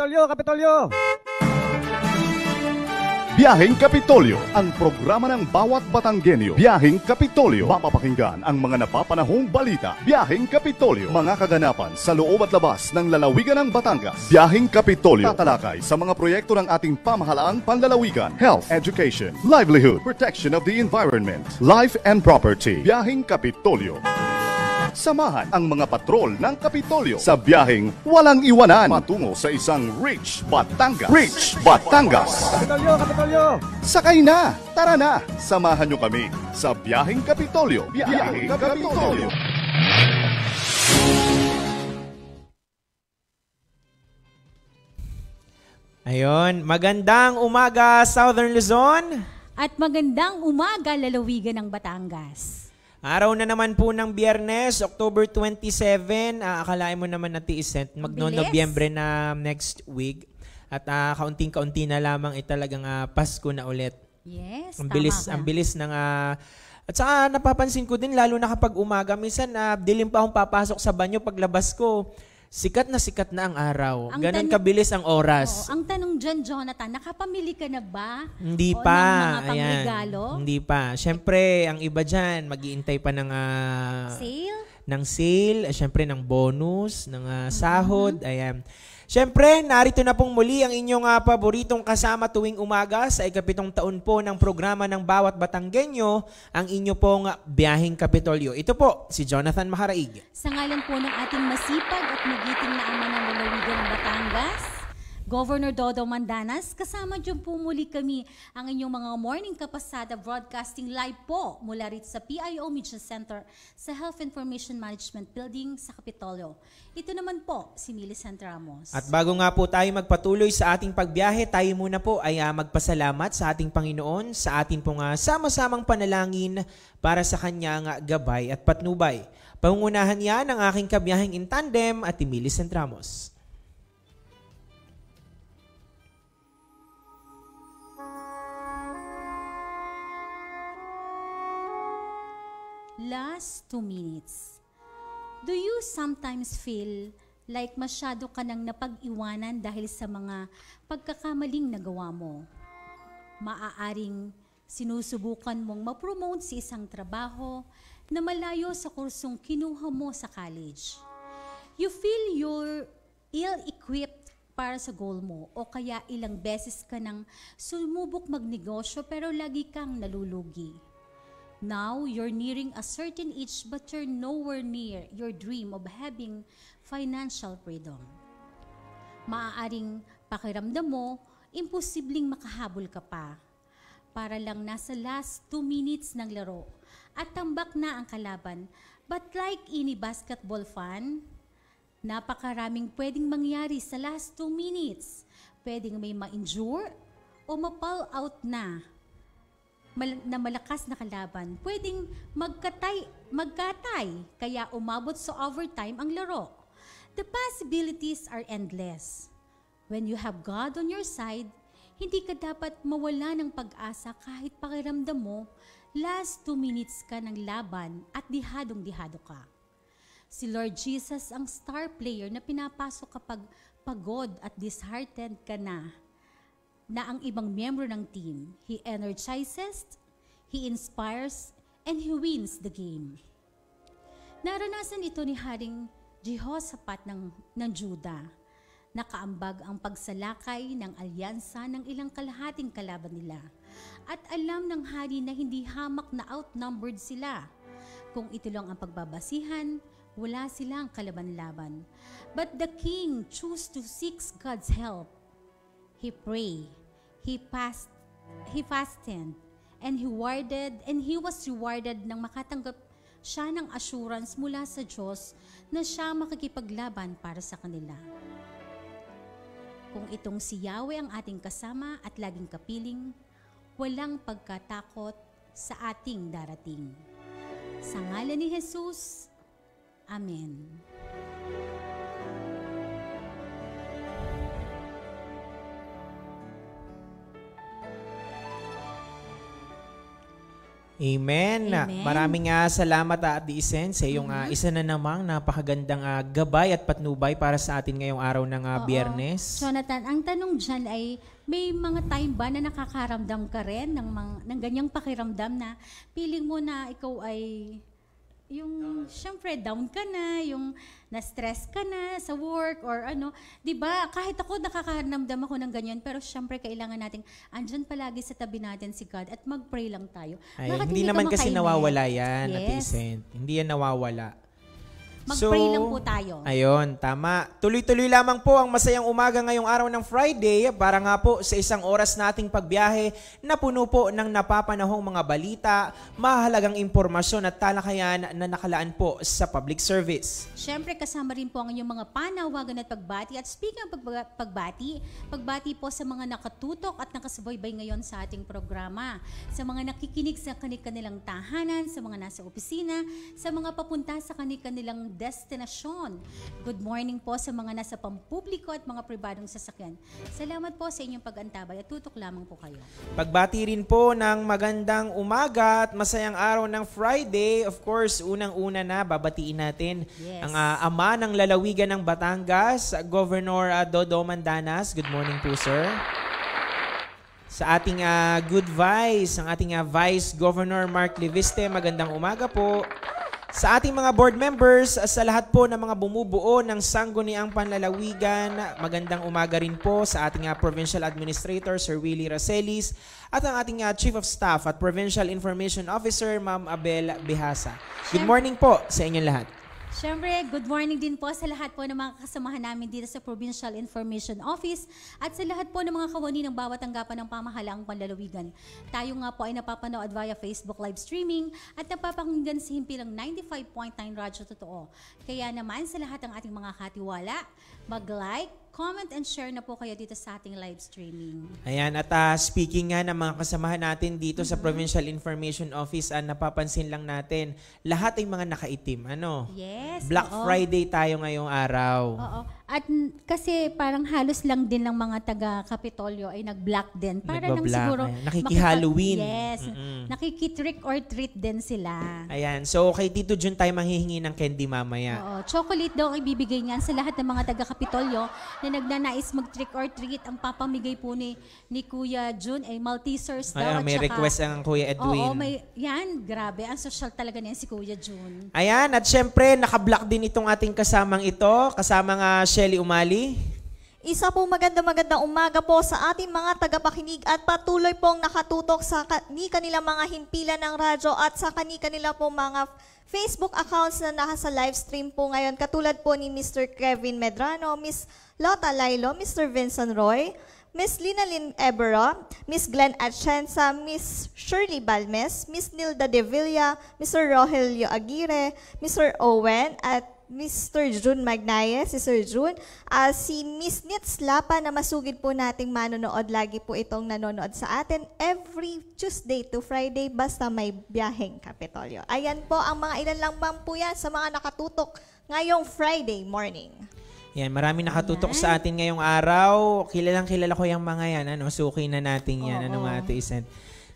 Kapitolyo, Kapitolyo! Biyaheng Kapitolyo, ang programa ng bawat Batanggenyo. Biyaheng Kapitolyo, mapapakinggan ang mga napapanahong balita. Biyaheng Kapitolyo, mga kaganapan sa loob at labas ng lalawigan ng Batangas. Biyaheng Kapitolyo, tatalakay sa mga proyekto ng ating pamahalaang panlalawigan, health, education, livelihood, protection of the environment, life and property. Biyaheng Kapitolyo. Biyaheng Kapitolyo. Samahan ang mga patrol ng Kapitolyo sa biyaheng walang iwanan patungo sa isang rich Batangas. Rich Batangas! Kapitolyo! Kapitolyo! Sakay na! Tara na! Samahan nyo kami sa biyaheng Kapitolyo. Biyaheng Kapitolyo! Ayun, magandang umaga Southern Luzon! At magandang umaga lalawigan ng Batangas. Araw na naman po ng biyernes, October 27. Uh, ah, akalain mo naman na tiisent. Eh. Magno-Nobyembre na next week. At uh, kaunting-kaunti na lamang italagang eh, ah, uh, Pasko na ulit. Yes, ang bilis, tama Ang bilis ng... Uh, at saka napapansin ko din, lalo na kapag umaga, minsan uh, dilim pa akong papasok sa banyo paglabas ko sikat na sikat na ang araw. Ang Ganon tanong, kabilis ang oras. Oh, ang tanong dyan, Jonathan, nakapamili ka na ba? Hindi o, pa. Ng mga pangrigalo? Ayan. Hindi pa. Siyempre, ang iba dyan, mag-iintay pa ng... Uh, sale? Ng sale, syempre ng bonus, ng uh, sahod, mm-hmm. ayan. Siyempre, narito na pong muli ang inyong uh, paboritong kasama tuwing umaga sa ikapitong taon po ng programa ng bawat Batanggenyo, ang inyo pong uh, Biyahing Kapitolyo. Ito po, si Jonathan Maharaig. Sa ngalan po ng ating masipag at magiting na ama ng lalawigan ng Batangas, Governor Dodo Mandanas. Kasama dyan po muli kami ang inyong mga morning kapasada broadcasting live po mula rito sa PIO Media Center sa Health Information Management Building sa Kapitolyo. Ito naman po si Millicent Ramos. At bago nga po tayo magpatuloy sa ating pagbiyahe, tayo muna po ay ah, magpasalamat sa ating Panginoon sa ating pong uh, sama-samang panalangin para sa kanyang uh, gabay at patnubay. Pangunahan niya ang aking kabiyaheng in tandem at Millicent Ramos. Last two minutes. Do you sometimes feel like masyado ka nang napag-iwanan dahil sa mga pagkakamaling nagawa mo? Maaaring sinusubukan mong ma-promote sa isang trabaho na malayo sa kursong kinuha mo sa college. You feel you're ill-equipped para sa goal mo o kaya ilang beses ka nang sumubok magnegosyo pero lagi kang nalulugi Now you're nearing a certain age but you're nowhere near your dream of having financial freedom. Maaaring pakiramdam mo, imposibleng makahabol ka pa. Para lang nasa last 2 minutes ng laro at tambak na ang kalaban. But like any basketball fan, napakaraming pwedeng mangyari sa last 2 minutes. Pwedeng may ma-injure o ma-pull out na mal- na malakas na kalaban, pwedeng magkatay, magkatay, kaya umabot sa overtime ang laro. The possibilities are endless. When you have God on your side, hindi ka dapat mawala ng pag-asa kahit pakiramdam mo last two minutes ka ng laban at dihadong-dihado ka. Si Lord Jesus ang star player na pinapasok kapag pagod at disheartened ka na na ang ibang miyembro ng team. He energizes, he inspires, and he wins the game. Naranasan ito ni Haring Jehoshaphat ng, ng Juda. Nakaambag ang pagsalakay ng alyansa ng ilang kalahating kalaban nila. At alam ng hari na hindi hamak na outnumbered sila. Kung ito ang pagbabasihan, wala silang kalaban-laban. But the king chose to seek God's help. He prayed he passed, he fasted, and he warded, and he was rewarded ng makatanggap siya ng assurance mula sa Diyos na siya makikipaglaban para sa kanila. Kung itong si Yahweh ang ating kasama at laging kapiling, walang pagkatakot sa ating darating. Sa ngalan ni Jesus, Amen. Amen. Amen. Maraming uh, salamat ah, at uh, Di Essence. Eh, yung ah, mm-hmm. uh, isa na namang napakagandang uh, gabay at patnubay para sa atin ngayong araw ng uh, Oo. biyernes. Jonathan, ang tanong dyan ay, may mga time ba na nakakaramdam ka rin ng, mga, ng ganyang pakiramdam na piling mo na ikaw ay yung syempre down ka na, yung na-stress ka na sa work or ano, 'di ba? Kahit ako nakakaramdam ako ng ganyan, pero syempre kailangan nating andiyan palagi sa tabi natin si God at mag-pray lang tayo. Ay, hindi, naman kasi nawawala 'yan, yes. Ate Saint. Hindi yan nawawala. Mag-pray so, lang po tayo. Ayun, tama. Tuloy-tuloy lamang po ang masayang umaga ngayong araw ng Friday para nga po sa isang oras nating pagbiyahe na puno po ng napapanahong mga balita, mahalagang impormasyon at talakayan na nakalaan po sa public service. Siyempre kasama rin po ang inyong mga panawagan at pagbati. At speaking of pagbati, pagbati po sa mga nakatutok at nakasubaybay ngayon sa ating programa. Sa mga nakikinig sa kanilang tahanan, sa mga nasa opisina, sa mga papunta sa kanilang destinasyon. Good morning po sa mga nasa pampubliko at mga pribadong sasakyan. Salamat po sa inyong pag-antabay at tutok lamang po kayo. Pagbati rin po ng magandang umaga at masayang araw ng Friday. Of course, unang-una na babatiin natin yes. ang uh, ama ng lalawigan ng Batangas, Governor uh, Dodo Mandanas. Good morning po, sir sa ating uh, good vice, ang ating uh, Vice Governor Mark Leviste. Magandang umaga po. Sa ating mga board members, sa lahat po ng mga bumubuo ng Sangguniang Panlalawigan, magandang umaga rin po sa ating uh, Provincial Administrator Sir Willie Racelis at ang ating uh, Chief of Staff at Provincial Information Officer Ma'am Abel Bihasa. Good morning po sa inyong lahat. Siyempre, good morning din po sa lahat po ng mga kasamahan namin dito sa Provincial Information Office at sa lahat po ng mga kawani ng bawat tanggapan ng pamahalaang panlalawigan. Tayo nga po ay napapanood via Facebook live streaming at napapakinggan sa himpilang 95.9 Radyo Totoo. Kaya naman sa lahat ng ating mga katiwala, mag-like, comment and share na po kayo dito sa ating live streaming. Ayan, at uh, speaking nga ng mga kasamahan natin dito mm-hmm. sa Provincial Information Office, uh, napapansin lang natin, lahat ay mga nakaitim. Ano? Yes. Black oo. Friday tayo ngayong araw. Oo. At kasi parang halos lang din ng mga taga Kapitolyo ay nag block din. Para nang siguro nakiki-Halloween. Yes. Nakiki-trick or treat din sila. Ayan. So kay Tito Jun tayo manghihingi ng candy mamaya. Oo. Chocolate daw ang ibibigay niya sa lahat ng mga taga Kapitolyo na nagnanais mag-trick or treat. Ang papamigay po ni, ni Kuya Jun ay Maltesers daw. Ayan, may saka, request ang Kuya Edwin. Oo, may, yan, grabe. Ang social talaga niyan si Kuya Jun. Ayan, at syempre, naka-block din itong ating kasamang ito. Kasama nga siya Shelly Umali. Isa po maganda-magandang umaga po sa ating mga tagapakinig at patuloy pong nakatutok sa ni kanila mga himpilan ng radyo at sa kani kanila po mga Facebook accounts na nasa live stream po ngayon katulad po ni Mr. Kevin Medrano, Miss Lota Lailo, Mr. Vincent Roy, Miss Lina Lynn Ebero, Miss Glenn Atienza, Miss Shirley Balmes, Miss Nilda De Villa, Mr. Rogelio Aguirre, Mr. Owen at Mr. June Magnaya, si Sir June. Uh, ah, si Miss Nitz Lapa na masugid po nating manonood. Lagi po itong nanonood sa atin every Tuesday to Friday basta may biyaheng Kapitolyo. Ayan po ang mga ilan lang bang po yan sa mga nakatutok ngayong Friday morning. Yan, marami nakatutok Ayan. sa atin ngayong araw. Kilalang kilala ko yung mga yan. Ano, suki na natin yan. Ano, Oo, ano, mga Ate Isen.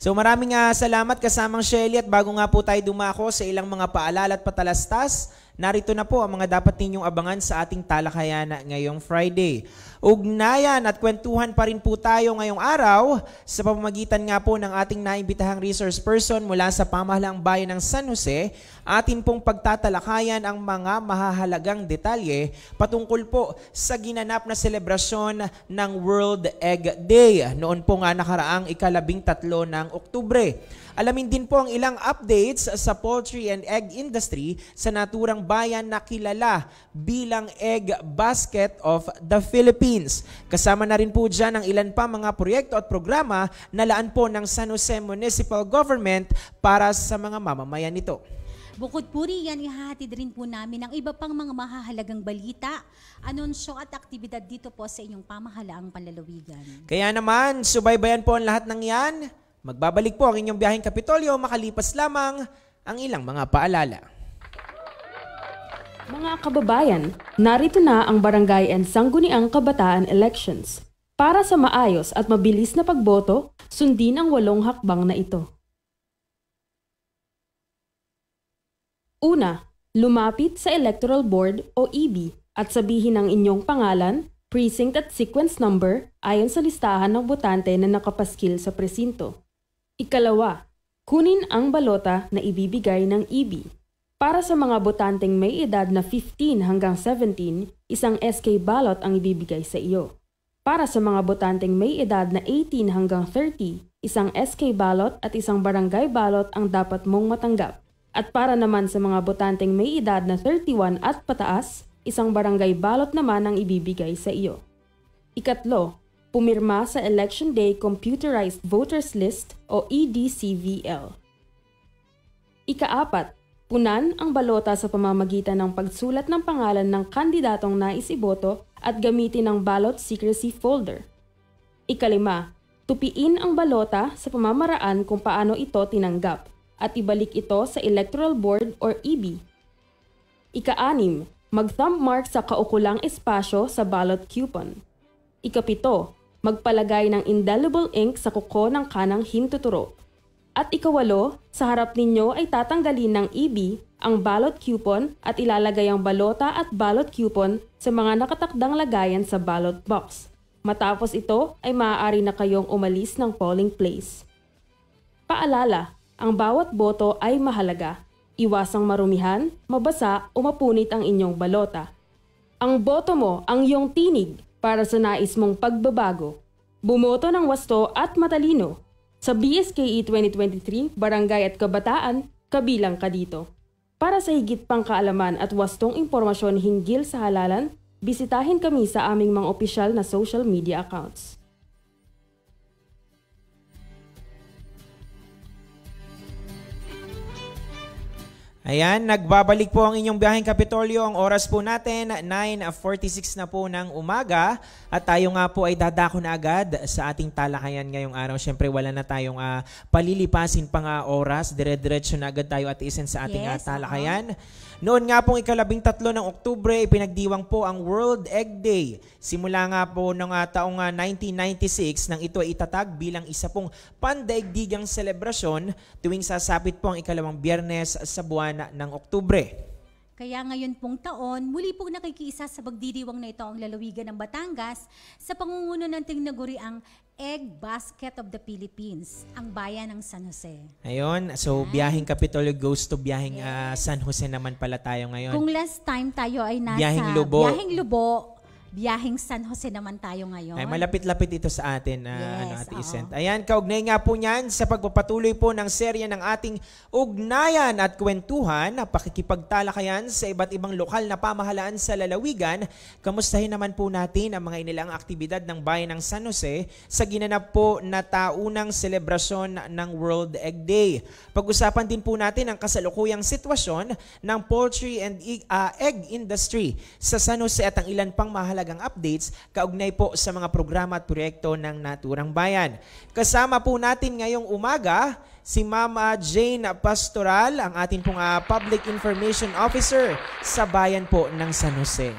So maraming uh, salamat kasamang Shelly at bago nga po tayo dumako sa ilang mga paalala at patalastas, Narito na po ang mga dapat ninyong abangan sa ating talakayan ngayong Friday. Ugnayan at kwentuhan pa rin po tayo ngayong araw sa pamamagitan nga po ng ating naimbitahang resource person mula sa pamahalang bayan ng San Jose. Atin pong pagtatalakayan ang mga mahahalagang detalye patungkol po sa ginanap na selebrasyon ng World Egg Day noon po nga nakaraang ikalabing tatlo ng Oktubre. Alamin din po ang ilang updates sa poultry and egg industry sa naturang bayan na kilala bilang Egg Basket of the Philippines. Kasama na rin po dyan ang ilan pa mga proyekto at programa na laan po ng San Jose Municipal Government para sa mga mamamayan nito. Bukod po riyan, ihahatid rin po namin ang iba pang mga mahahalagang balita, anunsyo at aktibidad dito po sa inyong pamahalaang panlalawigan. Kaya naman, subaybayan po ang lahat ng yan Magbabalik po ang inyong biyaheng Kapitolyo makalipas lamang ang ilang mga paalala. Mga kababayan, narito na ang Barangay and Sangguniang Kabataan Elections. Para sa maayos at mabilis na pagboto, sundin ang walong hakbang na ito. Una, lumapit sa Electoral Board o EB at sabihin ang inyong pangalan, precinct at sequence number ayon sa listahan ng botante na nakapaskil sa presinto. Ikalawa, kunin ang balota na ibibigay ng EB. Para sa mga botanteng may edad na 15 hanggang 17, isang SK ballot ang ibibigay sa iyo. Para sa mga botanteng may edad na 18 hanggang 30, isang SK ballot at isang barangay ballot ang dapat mong matanggap. At para naman sa mga botanteng may edad na 31 at pataas, isang barangay ballot naman ang ibibigay sa iyo. Ikatlo, pumirma sa Election Day Computerized Voters List o EDCVL. Ikaapat, punan ang balota sa pamamagitan ng pagsulat ng pangalan ng kandidatong nais iboto at gamitin ang ballot secrecy folder. Ikalima, tupiin ang balota sa pamamaraan kung paano ito tinanggap at ibalik ito sa Electoral Board or EB. Ikaanim, mag-thumb mark sa kaukulang espasyo sa ballot coupon. Ikapito, magpalagay ng indelible ink sa kuko ng kanang hintuturo. At ikawalo, sa harap ninyo ay tatanggalin ng EB ang ballot coupon at ilalagay ang balota at ballot coupon sa mga nakatakdang lagayan sa ballot box. Matapos ito ay maaari na kayong umalis ng polling place. Paalala, ang bawat boto ay mahalaga. Iwasang marumihan, mabasa o mapunit ang inyong balota. Ang boto mo ang iyong tinig para sa nais mong pagbabago. Bumoto ng wasto at matalino sa BSKE 2023 Barangay at Kabataan, kabilang ka dito. Para sa higit pang kaalaman at wastong impormasyon hinggil sa halalan, bisitahin kami sa aming mga opisyal na social media accounts. Ayan, nagbabalik po ang inyong biyaheng Kapitolyo. Ang oras po natin, 9.46 na po ng umaga. At tayo nga po ay dadako na agad sa ating talakayan ngayong araw. Siyempre, wala na tayong uh, palilipasin pang uh, oras. Dire-diretso na agad tayo at isin sa ating ah, yes, uh, talakayan. Uh-huh. Noon nga pong ikalabing tatlo ng Oktubre, ipinagdiwang po ang World Egg Day. Simula nga po noong uh, ah, taong uh, 1996 nang ito ay itatag bilang isa pong pandaigdigang selebrasyon tuwing sasapit po ang ikalawang biyernes sa buwan pagpapagana ng Oktubre. Kaya ngayon pong taon, muli pong nakikiisa sa pagdiriwang na ito ang lalawigan ng Batangas sa pangunguno ng tingnaguriang Egg Basket of the Philippines, ang bayan ng San Jose. Ayun, so yeah. biyahing Kapitolyo goes to biyahing yeah. uh, San Jose naman pala tayo ngayon. Kung last time tayo ay nasa biyahing Lubo, biyahing Lubo biyaheng San Jose naman tayo ngayon. Ay, malapit-lapit dito sa atin na ah, yes, ano, at oo. isent. Ayan, kaugnay nga po niyan sa pagpapatuloy po ng serya ng ating ugnayan at kwentuhan na pakikipagtalakayan sa iba't ibang lokal na pamahalaan sa lalawigan. Kamustahin naman po natin ang mga inilang aktibidad ng bayan ng San Jose sa ginanap po na taunang selebrasyon ng World Egg Day. Pag-usapan din po natin ang kasalukuyang sitwasyon ng poultry and uh, egg industry sa San Jose at ang ilan pang mahalaga mahalagang updates kaugnay po sa mga programa at proyekto ng Naturang Bayan. Kasama po natin ngayong umaga si Mama Jane Pastoral, ang atin pong uh, Public Information Officer sa bayan po ng San Jose.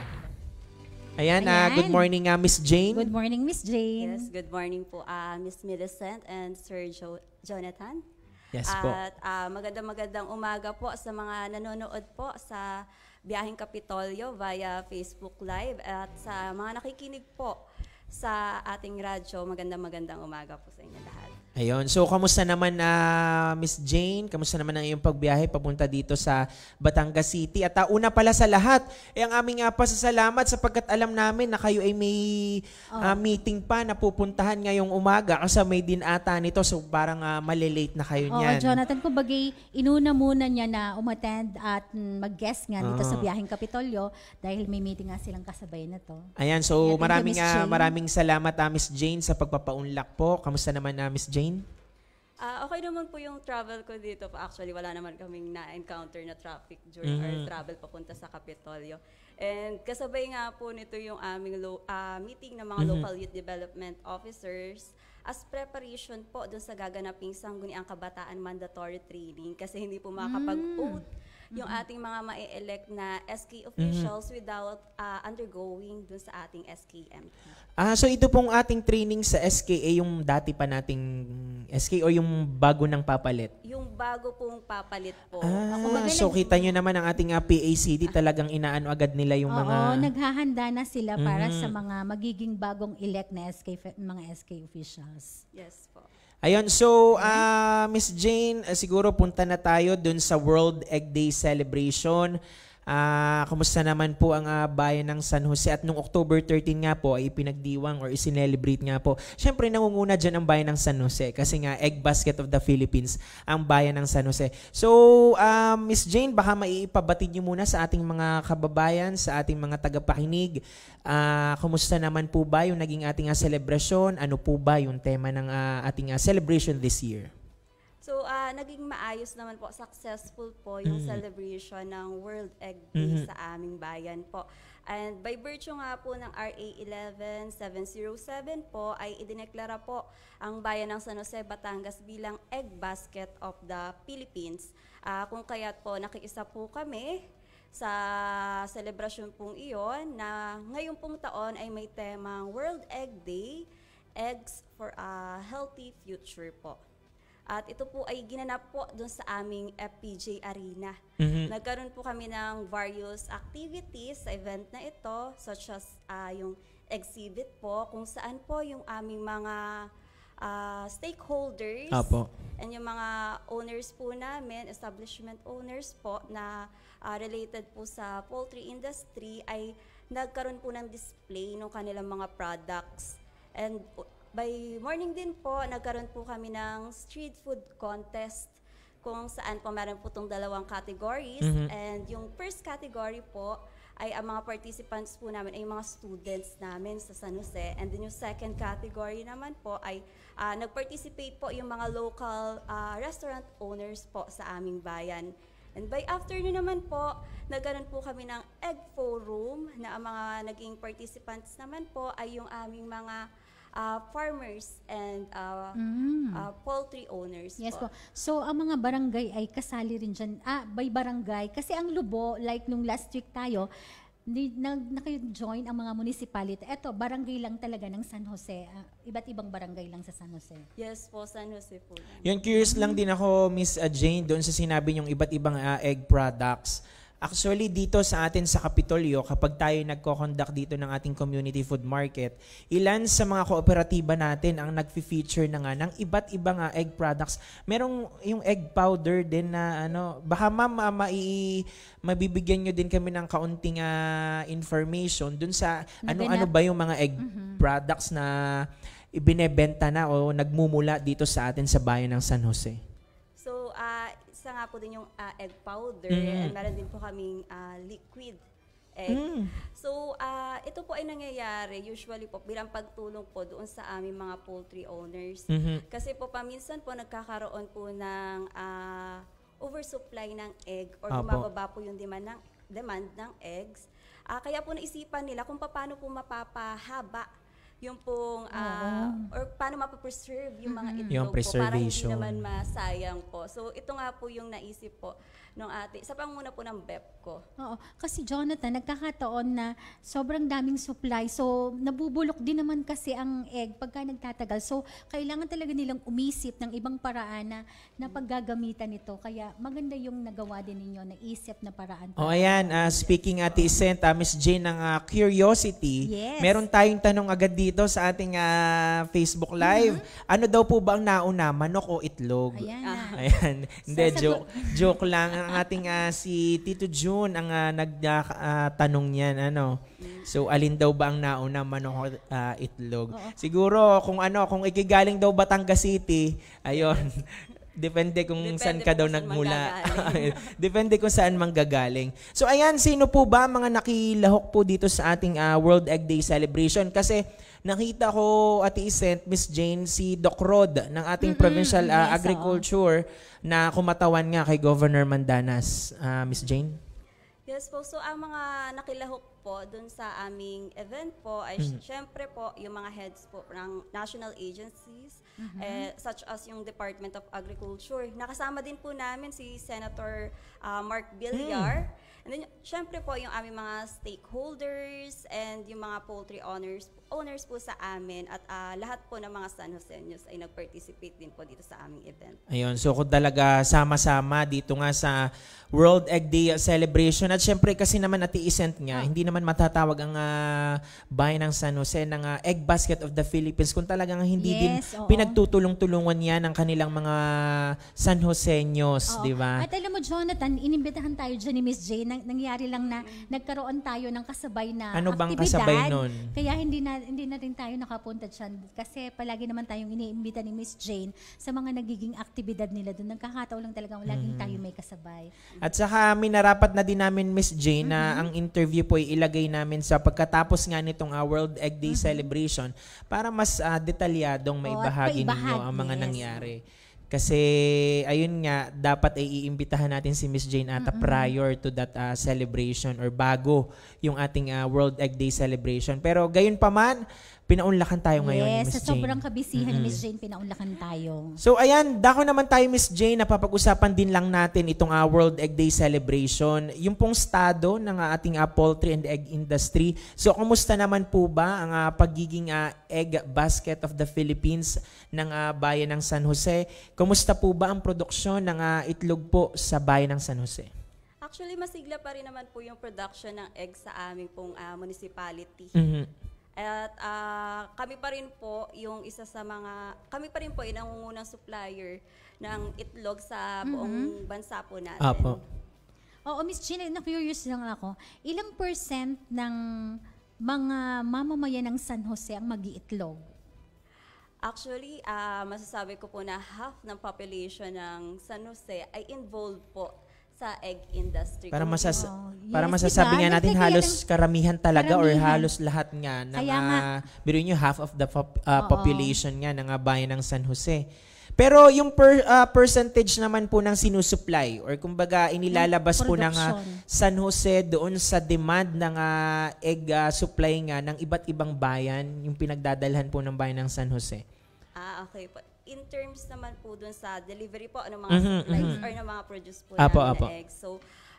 Ayan, ah, Ayan. Uh, good morning uh, Miss Jane. Good morning Miss Jane. Yes, good morning po uh, Miss Millicent and Sir jo- Jonathan. Yes po. At uh, magandang magandang umaga po sa mga nanonood po sa Biyaheng Kapitolyo via Facebook Live at sa mga nakikinig po sa ating radyo, magandang magandang umaga po sa inyo lahat. Ayun. So, kamusta naman uh, Miss Jane? Kamusta naman ang iyong pagbiyahe papunta dito sa Batangas City? At uh, una pala sa lahat, eh, ang aming uh, pasasalamat sapagkat alam namin na kayo ay may oh. Ah, meeting pa na pupuntahan ngayong umaga kasi may din ata nito so parang uh, malilate na kayo niyan. Oo, Jonathan, Kung kumbaga inuna muna niya na umattend at mag-guest nga dito oh. sa biyaheng Kapitolyo dahil may meeting nga silang kasabay na to. Ayan, so Ayan, maraming, you, uh, maraming salamat uh, Miss Jane sa pagpapaunlak po. Kamusta naman uh, Miss Jane? Jane? Uh, okay naman po yung travel ko dito. Actually, wala naman kaming na-encounter na traffic during mm-hmm. our travel papunta sa Kapitolyo. And kasabay nga po nito yung aming lo- uh, meeting ng mga mm-hmm. local youth development officers as preparation po doon sa gaganaping sangguniang kabataan mandatory training kasi hindi po makapag-OAT mm mm-hmm. yung ating mga ma-elect na SK officials mm-hmm. without uh, undergoing dun sa ating SKM. Ah, so ito pong ating training sa SKA yung dati pa nating SK o yung bago nang papalit? Yung bago pong papalit po. Ah, Kumbaga, so kita nyo naman ang ating ah, PACD ah. talagang inaano agad nila yung oo, mga... Oo, naghahanda na sila mm-hmm. para sa mga magiging bagong elect na SK, mga SK officials. Yes po. Ayun, so uh, Miss Jane, ah, siguro punta na tayo dun sa World Egg Day celebration. Uh, kumusta naman po ang uh, bayan ng San Jose? At nung October 13 nga po ay ipinagdiwang or isinelebrate nga po. Siyempre nangunguna dyan ang bayan ng San Jose kasi nga egg basket of the Philippines ang bayan ng San Jose. So, uh, Miss Jane, baka maipabatid niyo muna sa ating mga kababayan, sa ating mga tagapakinig. Uh, kumusta naman po ba yung naging ating uh, celebration? Ano po ba yung tema ng uh, ating uh, celebration this year? So, uh, naging maayos naman po, successful po yung mm-hmm. celebration ng World Egg Day mm-hmm. sa aming bayan po. And by virtue nga po ng RA 11707 po ay idineklara po ang bayan ng San Jose, Batangas bilang Egg Basket of the Philippines. Uh, kung kaya't po nakiisa po kami sa selebrasyon pong iyon na ngayong pong taon ay may temang World Egg Day, Eggs for a Healthy Future po. At ito po ay ginanap po doon sa aming FPJ Arena. Mm-hmm. Nagkaroon po kami ng various activities sa event na ito such as uh, yung exhibit po kung saan po yung aming mga uh, stakeholders Apo. and yung mga owners po namin, establishment owners po na uh, related po sa poultry industry ay nagkaroon po ng display ng kanilang mga products and By morning din po, nagkaroon po kami ng street food contest kung saan po meron po itong dalawang categories. Mm-hmm. And yung first category po ay ang mga participants po namin ay yung mga students namin sa San Jose. And then yung second category naman po ay uh, nag-participate po yung mga local uh, restaurant owners po sa aming bayan. And by afternoon naman po, nagkaroon po kami ng egg forum na ang mga naging participants naman po ay yung aming mga uh, farmers and uh, mm. uh, poultry owners Yes po. po. So, ang mga barangay ay kasali rin dyan. Ah, by barangay. Kasi ang lubo, like nung last week tayo, nag na, join ang mga municipality. Ito, barangay lang talaga ng San Jose. Uh, iba't ibang barangay lang sa San Jose. Yes po, San Jose po. Yung curious lang din ako, Miss Jane, doon sa sinabi niyong iba't ibang uh, egg products. Actually, dito sa atin sa Kapitolyo, kapag tayo nagko-conduct dito ng ating community food market, ilan sa mga kooperatiba natin ang nag-feature na nga ng iba't ibang uh, egg products. Merong yung egg powder din na ano, baka ma'am, uh, mai, mabibigyan nyo din kami ng kaunting uh, information dun sa ano-ano ba yung mga egg mm-hmm. products na ibinebenta na o nagmumula dito sa atin sa bayan ng San Jose nga po din yung uh, egg powder mm. and meron din po kaming uh, liquid egg. Mm. So, uh, ito po ay nangyayari usually po bilang pagtulong po doon sa aming mga poultry owners. Mm-hmm. Kasi po paminsan po nagkakaroon po ng uh, oversupply ng egg or bumababa po yung demand ng demand ng eggs. Uh, kaya po naisipan nila kung paano po mapapahaba yung pong, uh, or paano mapapreserve yung mga itlog yung po para hindi naman masayang po. So ito nga po yung naisip po nung ate, sa panguna po ng BEP ko. Oo. Kasi Jonathan, nagkakataon na sobrang daming supply. So, nabubulok din naman kasi ang egg pagka nagtatagal. So, kailangan talaga nilang umisip ng ibang paraan na, na paggagamitan ito. Kaya maganda yung nagawa din ninyo, isip na paraan. O oh, ayan, uh, speaking Ate Isent, uh, Miss Jane, ng uh, curiosity, yes. meron tayong tanong agad dito sa ating uh, Facebook Live. Mm-hmm. Ano daw po ba ang nauna, manok o itlog? Ayan. Ah. Ayan. Hindi, joke, joke lang ang ating uh, si Tito June ang uh, ah, nagtanong ah, uh, niyan ano. So alin daw ba ang nauna manok uh, itlog? Oo. Siguro kung ano kung ikigaling daw Batangas City, ayun. Depende kung Depende saan ka daw nagmula. Depende kung saan manggagaling. So ayan, sino po ba mga nakilahok po dito sa ating uh, World Egg Day celebration? Kasi Nakita ko, Ate Isent, Miss Jane, si Doc Rod ng ating mm-hmm. Provincial uh, yes, Agriculture oh. na kumatawan nga kay Governor Mandanas. Uh, Miss Jane? Yes po. So, ang mga nakilahok po dun sa aming event po ay mm-hmm. syempre po yung mga heads po ng national agencies mm-hmm. eh, such as yung Department of Agriculture. Nakasama din po namin si Senator uh, Mark Villar. Mm. And then, syempre po, yung aming mga stakeholders and yung mga poultry owners, owners po sa amin at uh, lahat po ng mga San Joseños ay nag-participate din po dito sa aming event. Ayun, so kung talaga sama-sama dito nga sa World Egg Day celebration at syempre kasi naman at i isent nga, hindi naman matatawag ang uh, bayan ng San Jose ng uh, Egg Basket of the Philippines kung talagang hindi yes, din oo. pinagtutulong-tulungan yan ng kanilang mga San Joseños, di ba? At alam mo, Jonathan, inimbitahan tayo dyan ni Miss Jane nangyari lang na mm. nagkaroon tayo ng kasabay na Ano bang aktibidad. kasabay nun? Kaya hindi na, hindi na rin tayo nakapunta dyan kasi palagi naman tayong iniimbita ni Miss Jane sa mga nagiging aktibidad nila doon. Nagkakataon lang talaga laging mm. tayo may kasabay. At saka minarapat na din namin Miss Jane mm-hmm. na ang interview po ay ilagay namin sa pagkatapos nga nitong uh, World Egg Day mm-hmm. celebration para mas uh, detalyadong may oh, ninyo ang mga yes. nangyari. Kasi ayun nga, dapat ay iimbitahan natin si Miss Jane ata Mm-mm. prior to that uh, celebration or bago yung ating uh, World Egg Day celebration. Pero gayon pa man, pinaunlakan tayo ngayon ni Miss Jane. Yes, sa sobrang kabisihan mm-hmm. ni Miss Jane, pinaunlakan tayo. So ayan, dako naman tayo Miss Jane, napapag-usapan din lang natin itong uh, World Egg Day celebration. Yung pong estado ng uh, ating uh, poultry and egg industry. So kumusta naman po ba ang uh, pagiging uh, egg basket of the Philippines ng uh, bayan ng San Jose? Kumusta po ba ang produksyon ng uh, itlog po sa bayan ng San Jose? Actually, masigla pa rin naman po yung production ng egg sa aming pong uh, municipality. Mm-hmm. At uh, kami pa rin po yung isa sa mga, kami pa rin po yung nangungunang supplier ng itlog sa mm-hmm. buong mm-hmm. bansa po natin. Apo. Oo, Miss Gina, eh, na-curious lang ako. Ilang percent ng mga mamamayan ng San Jose ang mag-iitlog? Actually, uh, masasabi ko po na half ng population ng San Jose ay involved po sa egg industry. Para masas oh, yes, para masasabi diba? nga natin halos ng, karamihan talaga karamihan. or halos lahat nga ng Kaya nga, uh, nyo half of the pop, uh, population nga ng uh, bayan ng San Jose. Pero yung per, uh, percentage naman po ng sinusupply or kumbaga inilalabas po ng uh, San Jose doon sa demand ng uh, egg uh, supply nga ng iba't ibang bayan, yung pinagdadalhan po ng bayan ng San Jose. Ah, okay po in terms naman po dun sa delivery po ng mga mm-hmm, supplies mm-hmm. or ng mga produce po apo, namin apo. na eggs. So,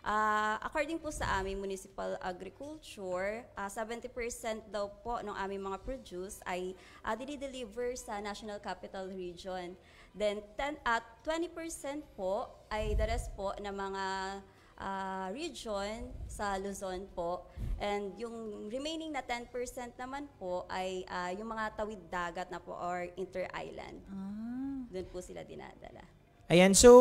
uh, according po sa aming municipal agriculture, uh, ah, 70% daw po ng aming mga produce ay uh, ah, deliver sa National Capital Region. Then 10 at 20% po ay the rest po ng mga uh, region sa Luzon po. And yung remaining na 10% naman po ay uh, yung mga tawid dagat na po or inter-island. Ah. Doon po sila dinadala. Ayan, so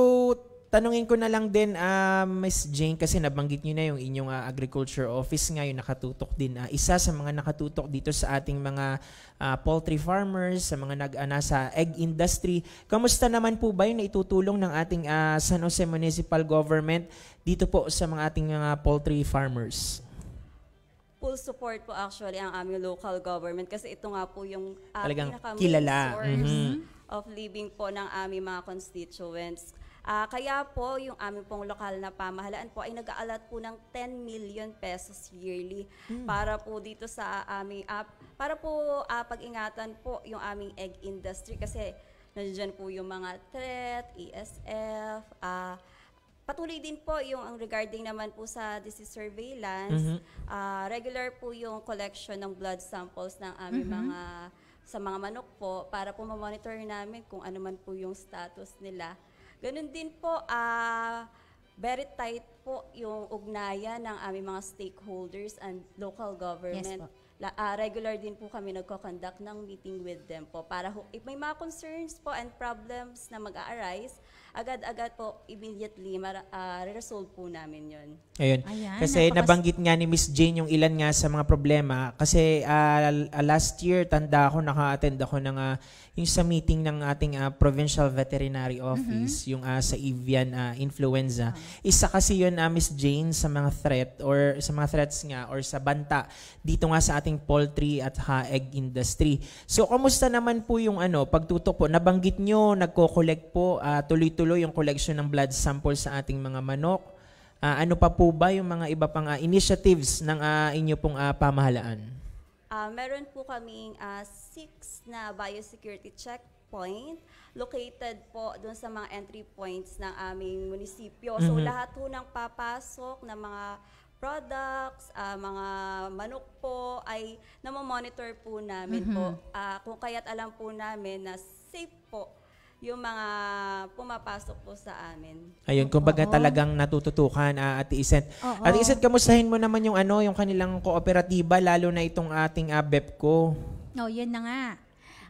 tanungin ko na lang din, uh, Miss Jane, kasi nabanggit niyo na yung inyong uh, agriculture office ngayon nakatutok din. Uh, isa sa mga nakatutok dito sa ating mga uh, poultry farmers, sa mga nag uh, nasa egg industry. Kamusta naman po ba yung naitutulong ng ating uh, San Jose Municipal Government dito po sa mga ating mga poultry farmers? full support po actually ang aming local government kasi ito nga po yung uh, kilala. source mm-hmm. of living po ng aming mga constituents. Uh, kaya po, yung aming pong lokal na pamahalaan po ay nag-aalat po ng 10 million pesos yearly mm. para po dito sa aming, uh, para po uh, pag-ingatan po yung aming egg industry kasi nandiyan po yung mga threat, ESF, uh, ah, Patuloy din po yung ang regarding naman po sa disease surveillance. Mm-hmm. Uh, regular po yung collection ng blood samples ng aming mm-hmm. mga sa mga manok po para po ma-monitor namin kung ano man po yung status nila. Ganun din po, uh, very tight po yung ugnayan ng aming mga stakeholders and local government. Yes po. La, uh, regular din po kami nagko-conduct ng meeting with them po para ho, if may mga concerns po and problems na mag-arise, agad-agad po, immediately, mara, uh, resolve po namin yun. Ayun. Ayan, kasi napakas- nabanggit nga ni Miss Jane yung ilan nga sa mga problema. Kasi uh, last year, tanda ako, naka-attend ako ng uh, yung sa meeting ng ating uh, Provincial Veterinary Office, mm-hmm. yung uh, sa avian uh, influenza. uh Isa kasi yun, uh, Miss Jane, sa mga threat or sa mga threats nga or sa banta dito nga sa ating poultry at ha, egg industry. So, kumusta naman po yung ano, pagtutok po? Nabanggit nyo, nagko-collect po, uh, tuloy-tuloy ituloy yung collection ng blood sample sa ating mga manok. Uh, ano pa po ba yung mga iba pang uh, initiatives ng uh, inyo pong uh, pamahalaan? Uh, meron po kaming uh, six na biosecurity checkpoint located po doon sa mga entry points ng aming munisipyo. Mm-hmm. So lahat po ng papasok ng mga products, uh, mga manok po ay namo-monitor po namin mm-hmm. po. Uh, kung kaya't alam po namin na safe po yung mga pumapasok po sa amin. Ayun, kumbaga Oo. talagang natututukan, uh, ah, Ate Iset. At Ate Iset, kamustahin mo naman yung ano, yung kanilang kooperatiba, lalo na itong ating uh, BEPCO. No, yun na nga.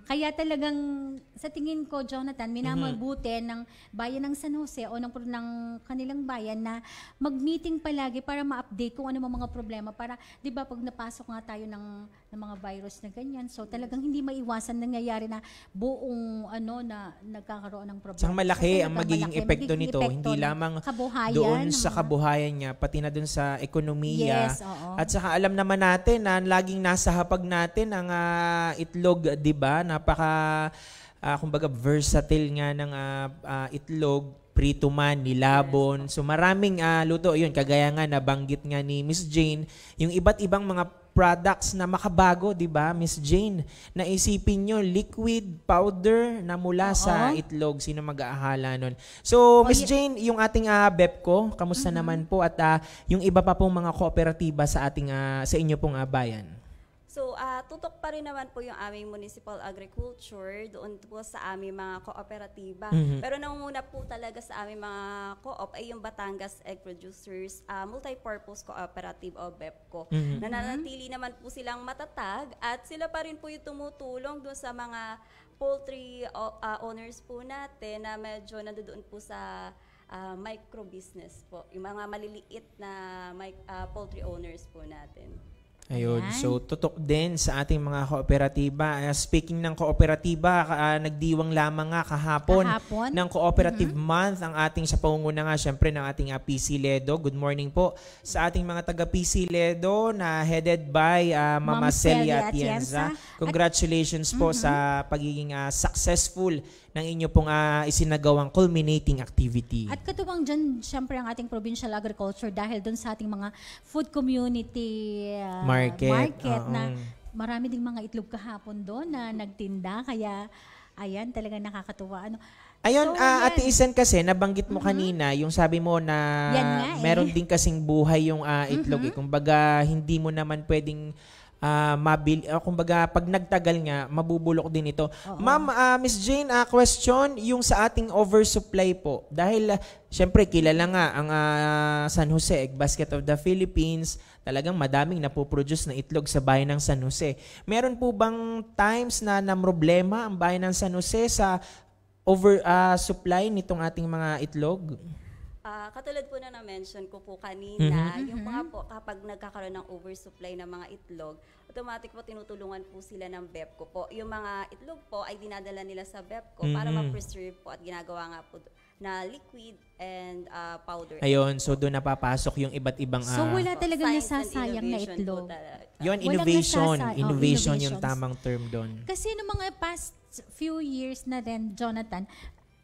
Kaya talagang sa tingin ko, Jonathan, minamabuti mm-hmm. ng bayan ng San Jose o ng, ng kanilang bayan na mag-meeting palagi para ma-update kung ano mga problema. Para, di ba, pag napasok nga tayo ng, ng mga virus na ganyan, so talagang hindi maiwasan nangyayari na buong ano na nagkakaroon ng problema. Saka malaki so, ang magiging malaki, epekto magiging nito, epekto hindi lamang kabuhayan, doon sa kabuhayan niya, pati na doon sa ekonomiya. Yes, oo. At saka alam naman natin na laging nasa hapag natin ang uh, itlog, di ba? Napaka uh, kumbaga versatile nga ng uh, uh, itlog, prito man, nilabon. So maraming uh, luto. Yun, kagaya nga nabanggit nga ni Miss Jane, yung iba't ibang mga products na makabago, 'di ba, Miss Jane? Naisipin niyo liquid powder na mula uh-huh. sa itlog, sino mag-aahala nun? So, oh, Miss Jane, yung ating uh, BEPCO, kamusta mm-hmm. naman po at uh, yung iba pa pong mga kooperatiba sa ating uh, sa inyo pong uh, bayan? So, uh, tutok pa rin naman po yung aming municipal agriculture doon po sa aming mga kooperatiba. Mm-hmm. Pero nangunguna po talaga sa aming mga co-op ay yung Batangas Egg Producers uh, Multipurpose Cooperative o BEPCO. Mm-hmm. Nananatili naman po silang matatag at sila pa rin po yung tumutulong doon sa mga poultry uh, owners po natin na medyo nandoon po sa uh, micro business po, yung mga maliliit na mic, uh, poultry owners po natin. Ayun. Ayan. So, tutok din sa ating mga kooperatiba. Ah, speaking ng kooperatiba, uh, nagdiwang lamang nga kahapon, kahapon? ng Cooperative mm-hmm. Month ang ating sa pangunguna nga, syempre, ng ating uh, ah, PC Ledo. Good morning po sa ating mga taga-PC Ledo na headed by uh, Mama Celia Atienza. Congratulations At, po mm-hmm. sa pagiging uh, successful ng inyo pong uh, isinagawang culminating activity. At katuwang dyan, syempre, ang ating provincial agriculture dahil doon sa ating mga food community uh, market, market uh -oh. na marami ding mga itlog kahapon doon na nagtinda. Kaya, ayan, talaga nakakatuwa. Ano, Ayun, so, uh, Ate Isen kasi, nabanggit mo mm-hmm. kanina, yung sabi mo na nga, eh. meron din kasing buhay yung uh, itlog. Eh. Mm-hmm. Eh. Kumbaga, hindi mo naman pwedeng uh, mabil uh, kumbaga pag nagtagal nga mabubulok din ito. Oo. Ma'am, uh, Miss Jane, uh, question yung sa ating oversupply po. Dahil uh, syempre kilala nga ang uh, San Jose Egg Basket of the Philippines, talagang madaming napoproduce na itlog sa bayan ng San Jose. Meron po bang times na na problema ang bayan ng San Jose sa over uh, supply nitong ating mga itlog? Uh, katulad po na na-mention ko po kanina, mm-hmm. yung mm-hmm. mga po kapag nagkakaroon ng oversupply ng mga itlog, automatic po tinutulungan po sila ng BEPCO po. Yung mga itlog po ay dinadala nila sa BEPCO mm-hmm. para ma-preserve po at ginagawa nga po na liquid and uh, powder. Ayun, so doon napapasok yung iba't ibang uh, So ah, wala talagang nasasayang na itlog. Yun, innovation. Nasasa- oh, innovation yung tamang term doon. Kasi noong mga past few years na rin, Jonathan,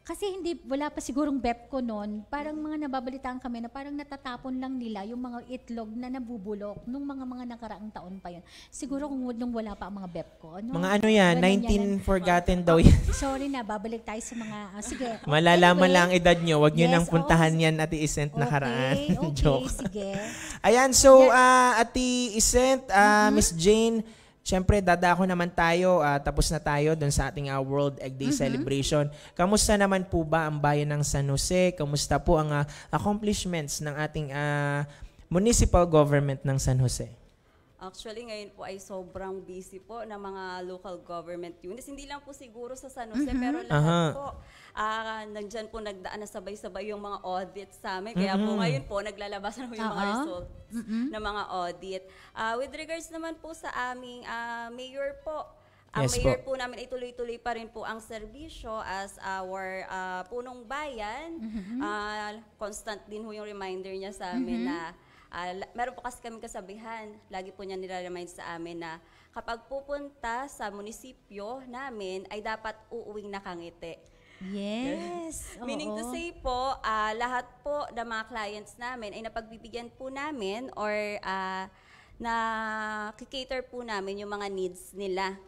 kasi hindi, wala pa sigurong BEPCO noon, parang mga nababalitaan kami na parang natatapon lang nila yung mga itlog na nabubulok nung mga mga nakaraang taon pa yun. Siguro kung nung wala pa ang mga BEPCO. Nung, mga ano yan, 19 yan, forgotten oh, daw yan. Sorry na, babalik tayo sa mga, oh, sige. Malalaman anyway, lang ang edad nyo, wag nyo yes, nang oh. puntahan oh, yan, Ate Isent, okay, nakaraan. Okay, Joke. sige. Ayan, so, uh, ah, i Isent, uh, mm-hmm. Miss Jane, Siyempre, dadako naman tayo, uh, tapos na tayo dun sa ating uh, World Egg Day mm-hmm. celebration. Kamusta naman po ba ang bayan ng San Jose? Kamusta po ang uh, accomplishments ng ating uh, municipal government ng San Jose? Actually, ngayon po ay sobrang busy po ng mga local government units. Hindi lang po siguro sa San Jose, mm-hmm. pero lahat po, uh, nandyan po nagdaan na sabay-sabay yung mga audit sa amin. Kaya mm-hmm. po ngayon po, naglalabasan po yung mga results mm-hmm. ng mga audit. Uh, with regards naman po sa aming uh, mayor po, ang yes, mayor po. po namin ituloy-tuloy pa rin po ang serbisyo as our uh, punong bayan. Mm-hmm. Uh, constant din po yung reminder niya sa amin mm-hmm. na Uh, meron po kasi kami kasabihan, lagi po niya nire-remind sa amin na kapag pupunta sa munisipyo namin ay dapat uuwing nakangiti. Yes. Meaning to say po, uh, lahat po ng mga clients namin ay napagbibigyan po namin or uh, ah, na cater po namin yung mga needs nila.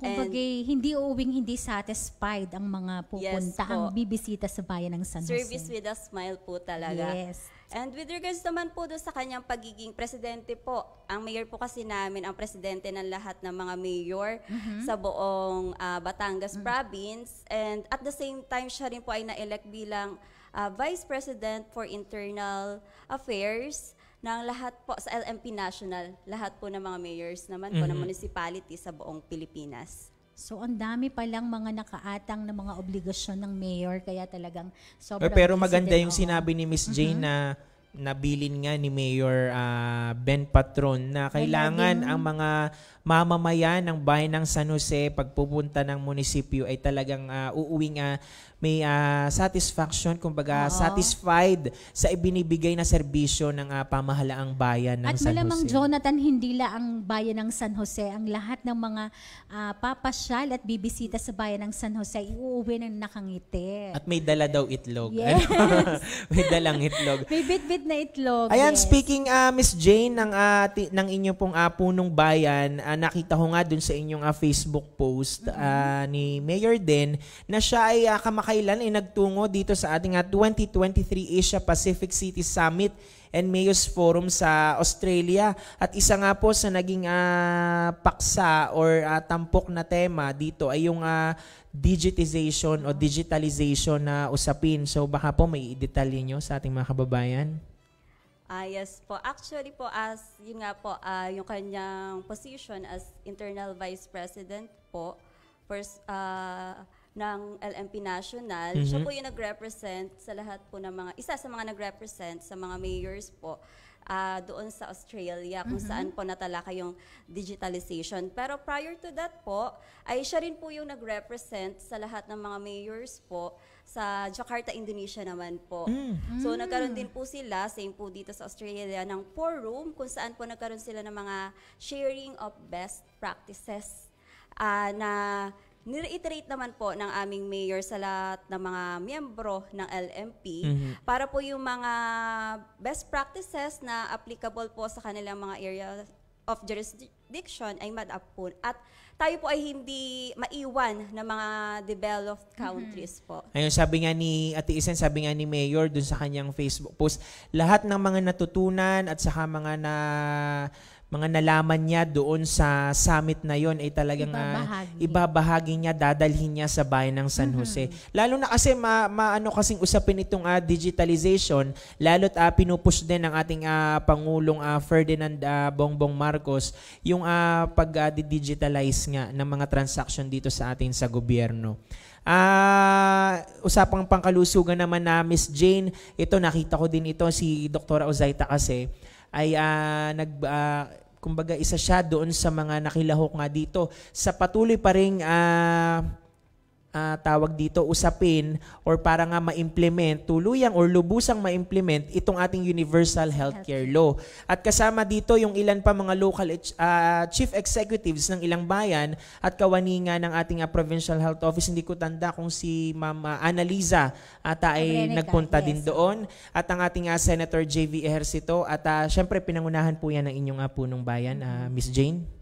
Kumbaga, hindi uuwing hindi satisfied ang mga pupunta, yes ang bibisita sa bayan ng San Jose. Service with a smile po talaga. Yes. And with regards naman po do sa kanyang pagiging presidente po, ang mayor po kasi namin ang presidente ng lahat ng mga mayor mm-hmm. sa buong uh, Batangas mm-hmm. province. And at the same time, siya rin po ay na-elect bilang uh, Vice President for Internal Affairs ng lahat po sa LMP National, lahat po ng mga mayors naman po mm-hmm. ng municipality sa buong Pilipinas. So ang dami pa lang mga nakaatang na mga obligasyon ng mayor kaya talagang sobrang Pero maganda yung ako. sinabi ni Miss Jane mm-hmm. na nabilin nga ni Mayor uh, Ben Patron na kailangan ang mga mamamayan ng bayan ng San Jose pagpupunta ng munisipyo ay talagang uh, ah, uuwing uh, may uh, satisfaction, kumbaga Oo. satisfied sa ibinibigay na serbisyo ng uh, pamahalaang bayan ng At San Jose. At malamang Jonathan, hindi la ang bayan ng San Jose, ang lahat ng mga uh, papasyal at bibisita sa bayan ng San Jose, iuuwi ng nakangiti. At may dala daw itlog. Yes. may dalang itlog. may bit-bit na itlog. Ayan, yes. speaking uh, Miss Jane ng, uh, ti- ng inyo pong uh, punong bayan, uh, nakita ko nga dun sa inyong uh, Facebook post mm-hmm. uh, ni Mayor din na siya ay uh, kamakailangan kamakailan ay nagtungo dito sa ating 2023 ah, Asia Pacific City Summit and Mayors Forum sa Australia. At isa nga po sa naging uh, paksa or uh, tampok na tema dito ay yung uh, digitization o digitalization na usapin. So baka po may i-detalye nyo sa ating mga kababayan. Uh, yes po. Actually po, as yun nga po, uh, yung kanyang position as internal vice president po, first, uh, ng LMP National. Mm-hmm. Siya mhm. po yung nag-represent sa lahat po ng mga, isa sa mga nag-represent sa mga mayors po uh, doon sa Australia kung mm-hmm. saan po natalaka yung digitalization. Pero prior to that po, ay siya rin po yung nag-represent sa lahat ng mga mayors po sa Jakarta, Indonesia naman po. Mm. So mm. nagkaroon din po sila, same po dito sa Australia, ng forum kung saan po nagkaroon sila ng mga sharing of best practices uh, na nireiterate naman po ng aming mayor sa lahat ng mga miyembro ng LMP mm-hmm. para po yung mga best practices na applicable po sa kanilang mga area of jurisdiction ay madap At tayo po ay hindi maiwan ng mga developed mhm. countries mm-hmm. po. Ayun, sabi nga ni Ate Isen, sabi nga ni Mayor dun sa kanyang Facebook post, lahat ng mga natutunan at saka mga na mga nalaman niya doon sa summit na yon ay talagang ah, ibabahagi. Uh, ibabahagi niya, dadalhin niya sa bayan ng San mm-hmm. Jose. Mm-hmm. Lalo na kasi ma, maano kasing usapin itong uh, digitalization, lalo't uh, pinupush din ng ating uh, Pangulong uh, Ferdinand uh, Bongbong Marcos yung uh, pag-digitalize nga ng mga transaction dito sa atin sa gobyerno. Ah, uh, usapang pangkalusugan naman na Miss Jane, ito nakita ko din ito si Dr. Ozaita kasi ay uh, nag uh, kumbaga isa siya doon sa mga nakilahok nga dito sa patuloy pa ring uh, uh, tawag dito usapin or para nga ma-implement tuluyang or lubusang ma-implement itong ating universal healthcare law. At kasama dito yung ilan pa mga local uh, chief executives ng ilang bayan at kawani nga ng ating uh, provincial health office. Hindi ko tanda kung si Ma'am uh, Annalisa ata ay Abrenica, nagpunta yes. din doon at ang ating uh, Senator JV Ejercito at uh, syempre pinangunahan po yan ng inyong uh, punong bayan, uh, Miss Jane.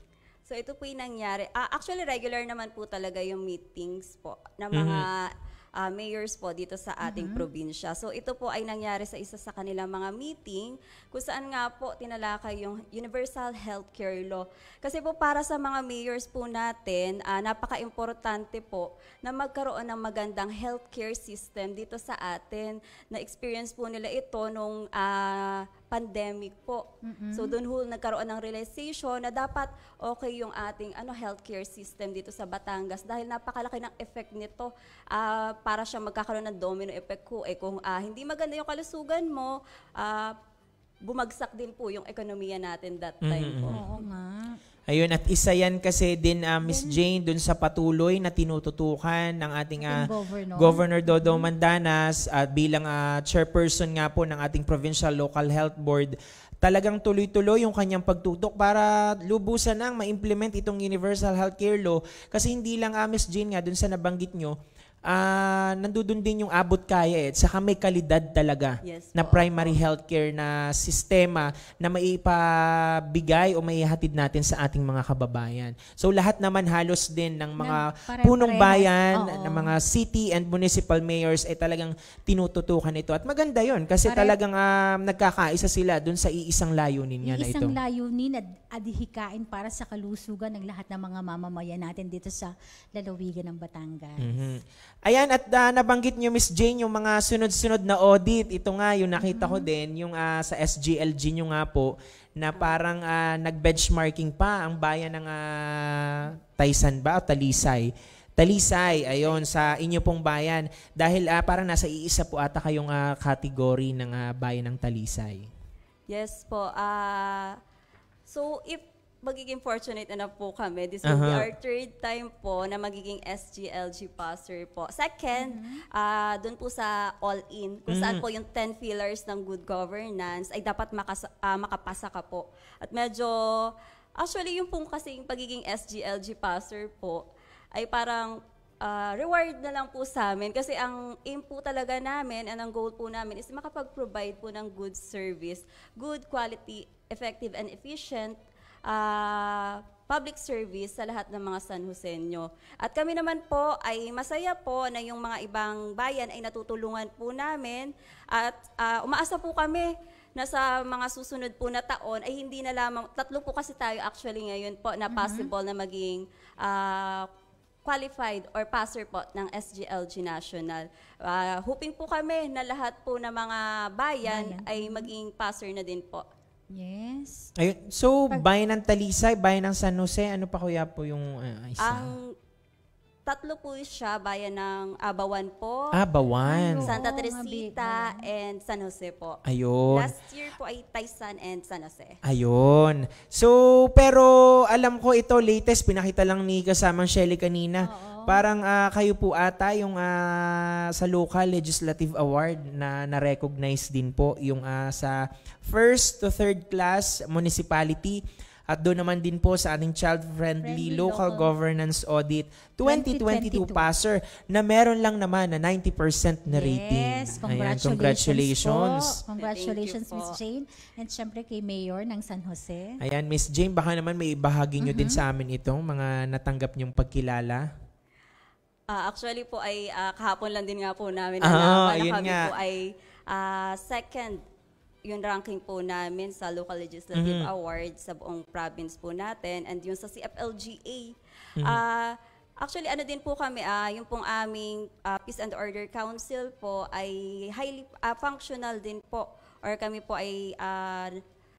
So ito po yung nangyari. Uh, actually, regular naman po talaga yung meetings po ng mm-hmm. mga mm-hmm. uh, mayors po dito sa ating mm-hmm. probinsya. So ito po ay nangyari sa isa sa kanilang mga meeting kung saan nga po tinalakay yung Universal Healthcare Law. Kasi po para sa mga mayors po natin, uh, napaka-importante po na magkaroon ng magandang healthcare system dito sa atin. Na-experience po nila ito nung... Uh, pandemic po. Mm-hmm. So doon ho nagkaroon ng realization na dapat okay yung ating ano healthcare system dito sa Batangas dahil napakalaki ng effect nito uh, para siya magkakaroon ng domino effect ko eh kung uh, hindi maganda yung kalusugan mo uh, bumagsak din po yung ekonomiya natin that time mm-hmm. po. Oo nga. Ayun, at isa yan kasi din, uh, Miss Jane, dun sa patuloy na tinututukan ng ating uh, Governor. Governor Dodo mm-hmm. Mandanas at uh, bilang uh, chairperson nga po ng ating Provincial Local Health Board, talagang tuloy-tuloy yung kanyang pagtutok para lubusan nang ma-implement itong universal healthcare law kasi hindi lang Ames Miss Jane nga dun sa nabanggit nyo uh, nandudun din yung abot kaya eh. Saka may kalidad talaga yes, na primary healthcare na sistema na maipabigay o maihatid natin sa ating mga kababayan. So lahat naman halos din ng mga Pare punong bayan, Oo. ng mga city and municipal mayors ay eh, talagang tinututukan ito. At maganda yon kasi Pare talagang uh, nagkakaisa sila doon sa iisang layunin niya na ito. Iisang layunin na adhikain para sa kalusugan ng lahat ng mga mamamayan natin dito sa lalawigan ng Batangas. Mm-hmm. Ayan, at uh, nabanggit niyo, Miss Jane, yung mga sunod-sunod na audit. Ito nga, yung nakita mm-hmm. ko din, yung uh, sa SGLG nyo nga po, na parang uh, nag-benchmarking pa ang bayan ng uh, Taysan ba o Talisay. Talisay, ayon sa inyo pong bayan. Dahil uh, parang nasa iisa po ata kayong uh, category ng uh, bayan ng Talisay. Yes po. Uh, so, if magiging fortunate enough po kami. This will uh-huh. be our third time po na magiging SGLG passer po. Second, mm-hmm. uh, ah, doon po sa all-in, kung mm-hmm. saan mm. po yung 10 pillars ng good governance ay dapat makas- uh, makapasa ka po. At medyo, actually yung pong kasing pagiging SGLG passer po, ay parang uh, reward na lang po sa amin kasi ang aim po talaga namin and ang goal po namin is makapag-provide po ng good service, good quality, effective and efficient uh, public service sa lahat ng mga San Josenyo. At kami naman po ay masaya po na yung mga ibang bayan ay natutulungan po namin at uh, umaasa po kami na sa mga susunod po na taon ay hindi na lamang, tatlo po kasi tayo actually ngayon po na mhm. possible mm-hmm. na maging uh, qualified or passer po ng SGLG National. Uh, hoping po kami na lahat po ng mga bayan, bayan. ay mhm. maging passer na din po Yes. Ayun. So, bayan ng Talisay, bayan ng San Jose, ano pa kuya po yung uh, isa? Ang tatlo po siya, bayan ng Abawan po, Abawan. Santa Teresita, mabig- and San Jose po. Ayun. Last year po ay Taysan and San Jose. Ayun. So, pero alam ko ito, latest, pinakita lang ni kasamang Shelly kanina. Oo. Parang uh, kayo po ata yung uh, sa local legislative award na na-recognize din po yung uh, sa first to third class municipality at doon naman din po sa ating child-friendly local, local governance audit 2022, 2022 passer na meron lang naman na 90% na rating. Yes, congratulations. Ayan, congratulations. Po. Congratulations Miss Jane and syempre kay Mayor ng San Jose. Ayan Miss Jane, baka naman may ibahagi niyo mm-hmm. din sa amin itong mga natanggap nyong pagkilala. Uh, actually po ay uh, kahapon lang din nga po namin oh, nalaman na kami nga. po ay uh, second yung ranking po namin sa Local Legislative mm-hmm. Award sa buong province po natin and yung sa CFLGA. Mm-hmm. Uh, Actually, ano din po kami, ah, yung pong aming ah, Peace and Order Council po ay highly ah, functional din po or kami po ay ah,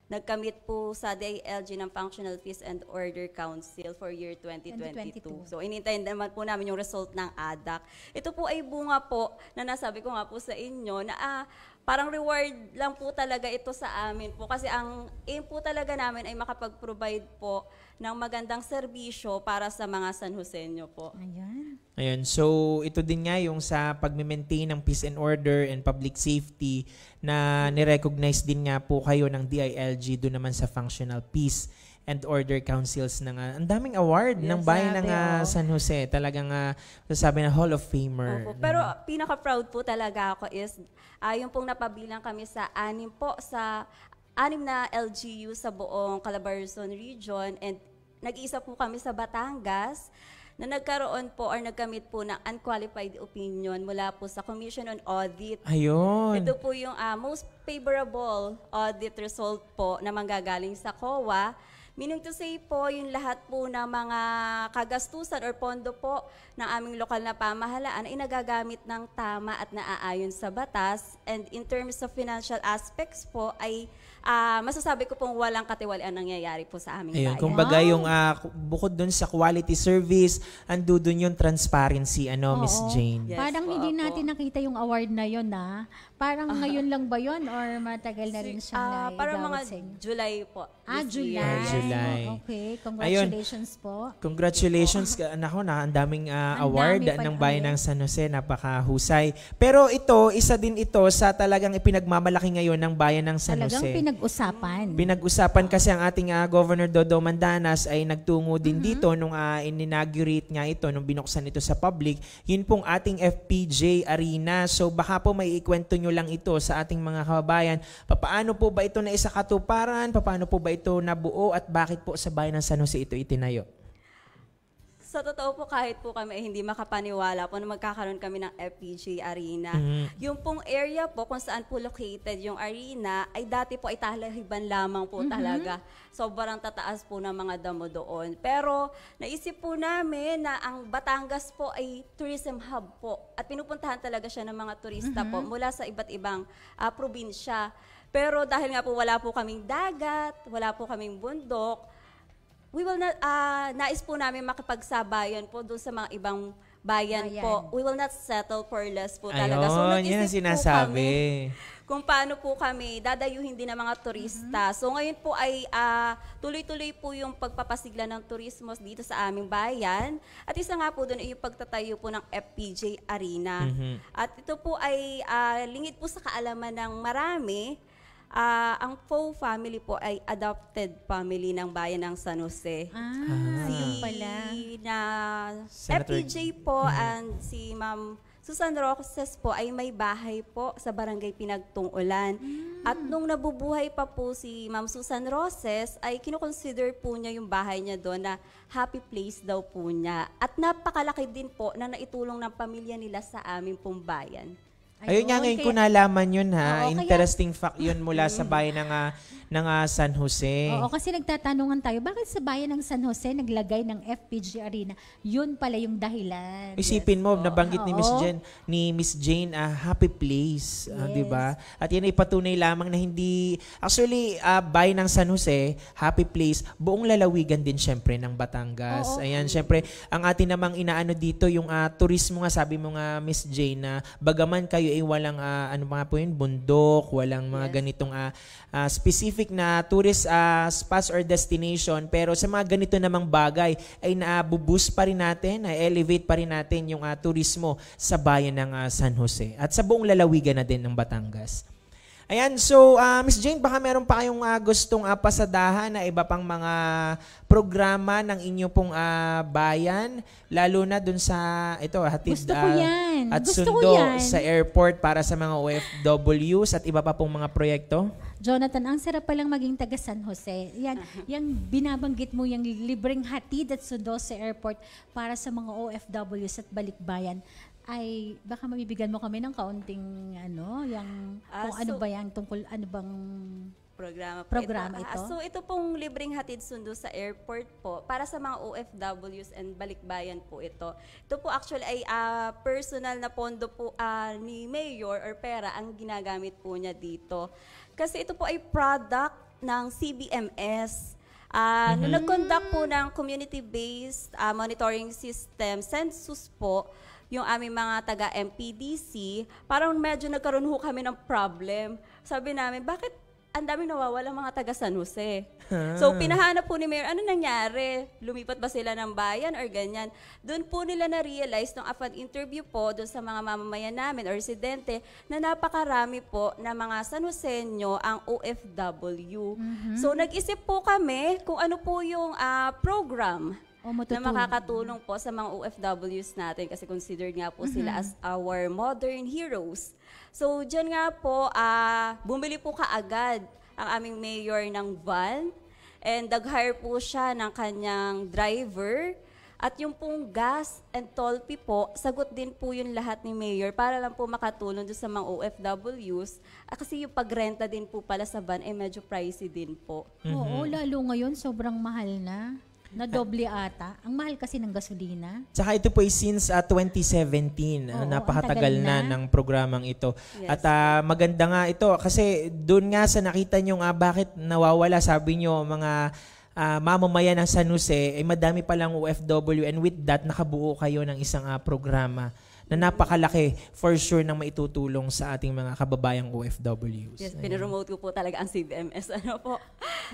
Nagkamit po sa DILG ng Functional Fees and Order Council for year 2022. 2022. So inintay naman po namin yung result ng ADAC. Ito po ay bunga po na nasabi ko nga po sa inyo na ah, parang reward lang po talaga ito sa amin po kasi ang aim po talaga namin ay makapag-provide po ng magandang serbisyo para sa mga San Jose nyo po. Ayan. Ayan. So, ito din nga yung sa pag-maintain ng peace and order and public safety na nirecognize din nga po kayo ng DILG doon naman sa Functional Peace and Order Councils ng uh, ang daming award yes, ng bayan ng uh, San Jose. Talagang uh, sabi na Hall of Famer. Opo. Pero uh, pinaka-proud po talaga ako is uh, yung pong napabilang kami sa anim po sa anim na LGU sa buong Calabarzon region and nag-iisa po kami sa Batangas na nagkaroon po or nagkamit po ng unqualified opinion mula po sa Commission on Audit. Ayun. Ito po yung uh, most favorable audit result po na manggagaling sa COA. Meaning to say po, yung lahat po ng mga kagastusan or pondo po ng aming lokal na pamahalaan ay nagagamit ng tama at naaayon sa batas. And in terms of financial aspects po, ay uh, masasabi ko pong walang katiwalian nangyayari po sa aming Ayun, bayan. Kung bagay yung uh, bukod dun sa quality service, ando dun yung transparency, ano, Miss Jane. Yes, Parang po, hindi natin po. nakita yung award na yon na. Ah. Parang uh, ngayon lang ba yon or matagal na rin siya uh, na Parang mga July po. Ah, July. Yeah, July. Okay, congratulations Ayun, po. Congratulations. Okay, po. Nako, na, ang daming uh, award dami ng Bayan ng San Jose. Napakahusay. Pero ito, isa din ito sa talagang ipinagmamalaki ngayon ng Bayan ng San talagang Jose. Talagang pinag-usapan. Pinag-usapan kasi ang ating uh, Governor Dodo Mandanas ay nagtungo din mm-hmm. dito nung uh, ah, inaugurate nga ito, nung binuksan ito sa public. Yun pong ating FPJ arena. So baka po may ikwento nyo lang ito sa ating mga kababayan. Paano po ba ito na isa katuparan? Paano po ba ito nabuo? At bakit po sa bayan ng San Jose ito itinayo? sa totoo po, kahit po kami ay hindi makapaniwala po na magkakaroon kami ng FPG Arena. Mm-hmm. Yung pong area po kung saan po located yung arena ay dati po ay talahiban lamang po mm-hmm. talaga. Sobrang tataas po ng mga damo doon. Pero naisip po namin na ang Batangas po ay tourism hub po at pinupuntahan talaga siya ng mga turista mm-hmm. po mula sa iba't ibang uh, probinsya. Pero dahil nga po wala po kaming dagat, wala po kaming bundok, we will not, uh, nais po namin makipagsabayan po doon sa mga ibang bayan, bayan. po. We will not settle for less po talaga. Ayun, so, yun ang sinasabi. kami kung paano po kami dadayuhin din ng mga turista. Mm-hmm. So, ngayon po ay uh, tuloy-tuloy po yung pagpapasigla ng turismo dito sa aming bayan. At isa nga po doon ay yung pagtatayo po ng FPJ Arena. Mm-hmm. At ito po ay uh, lingid po sa kaalaman ng marami Uh, ang Poe family po ay adopted family ng bayan ng San Jose. Ah, si pala. na Senator... FPJ po mm-hmm. and si Ma'am Susan Roxas po ay may bahay po sa barangay Pinagtungulan. Mm. At nung nabubuhay pa po si Ma'am Susan Roses, ay kinoconsider po niya yung bahay niya doon na happy place daw po niya. At napakalaki din po na naitulong ng pamilya nila sa aming pong bayan. Ayun, nga, ngayon kaya, ko nalaman yun ha. Oo, Interesting kaya, fact yun mula sa bayan ng, uh, ng uh, San Jose. Oo, kasi nagtatanungan tayo, bakit sa bayan ng San Jose naglagay ng FPG Arena? Yun pala yung dahilan. Isipin mo, oo, nabanggit oo. ni Miss Jane, ni Miss Jane, uh, happy place, ah, yes. uh, di ba? At yan ay patunay lamang na hindi, actually, uh, bayan ng San Jose, happy place, buong lalawigan din syempre ng Batangas. Oo, Ayan, syempre, ang atin namang inaano dito, yung uh, turismo nga, sabi mo nga, Miss Jane, na uh, bagaman kayo ay eh, walang uh, ano mga po yun, bundok, walang mga yes. ganitong uh, uh, specific na tourist uh, spots or destination. Pero sa mga ganito namang bagay ay naabubus pa rin natin, na elevate pa rin natin yung uh, turismo sa bayan ng uh, San Jose at sa buong lalawigan na din ng Batangas. Ayan, so uh, Miss Jane, baka meron pa kayong uh, gustong uh, pasadahan na iba pang mga programa ng inyo pong uh, bayan, lalo na dun sa, ito, hatid Gusto uh, ko yan. at Gusto sundo ko yan. sa airport para sa mga OFWs at iba pa pong mga proyekto? Jonathan, ang sarap palang maging taga San Jose. Yan, uh-huh. yung binabanggit mo, yung libreng hatid at sundo sa airport para sa mga OFWs at balikbayan ay baka mabibigyan mo kami ng kaunting ano, yung uh, ah, kung ano so, ano ba yan, tungkol ano bang programa po programa ito. Ah, ito? Uh, so ito pong libreng hatid sundo sa airport po para sa mga OFWs and balikbayan po ito. Ito po actually ay uh, personal na pondo po uh, ni Mayor or pera ang ginagamit po niya dito. Kasi ito po ay product ng CBMS. Uh, mm-hmm. nag-conduct po ng community-based uh, monitoring system, census po, yung aming mga taga-MPDC, parang medyo nagkaroon ho kami ng problem. Sabi namin, bakit ang daming nawawala mga taga San Jose. Ah. So pinahanap po ni Mayor, ano nangyari? Lumipat ba sila ng bayan or ganyan? Doon po nila na-realize nung afad interview po doon sa mga mamamayan namin or residente na napakarami po na mga San Josenyo ang OFW. Mm-hmm. So nag-isip po kami kung ano po yung uh, program oh, na makakatulong po sa mga OFWs natin kasi considered nga po mm-hmm. sila as our modern heroes. So, dyan nga po, uh, bumili po kaagad ang aming mayor ng van and nag-hire po siya ng kanyang driver at yung pong gas and tolpi po, sagot din po yung lahat ni Mayor para lang po makatulong doon sa mga OFWs. Ah, kasi yung pagrenta din po pala sa van ay eh, medyo pricey din po. Mm-hmm. Oo, lalo ngayon sobrang mahal na. Na doble ata. Ang mahal kasi ng gasolina. Tsaka ito po ay since uh, ah, 2017. Ah, Oo, napakatagal na. na ng programang ito. Yes. At uh, maganda nga ito kasi doon nga sa nakita nyo nga bakit nawawala, sabi nyo mga uh, mamamayan ng San Jose, ay eh, madami palang OFW and with that, nakabuo kayo ng isang uh, programa na napakalaki for sure nang maitutulong sa ating mga kababayang OFWs. Yes, Ayan. pinromote ko po talaga ang CBMS. Ano po?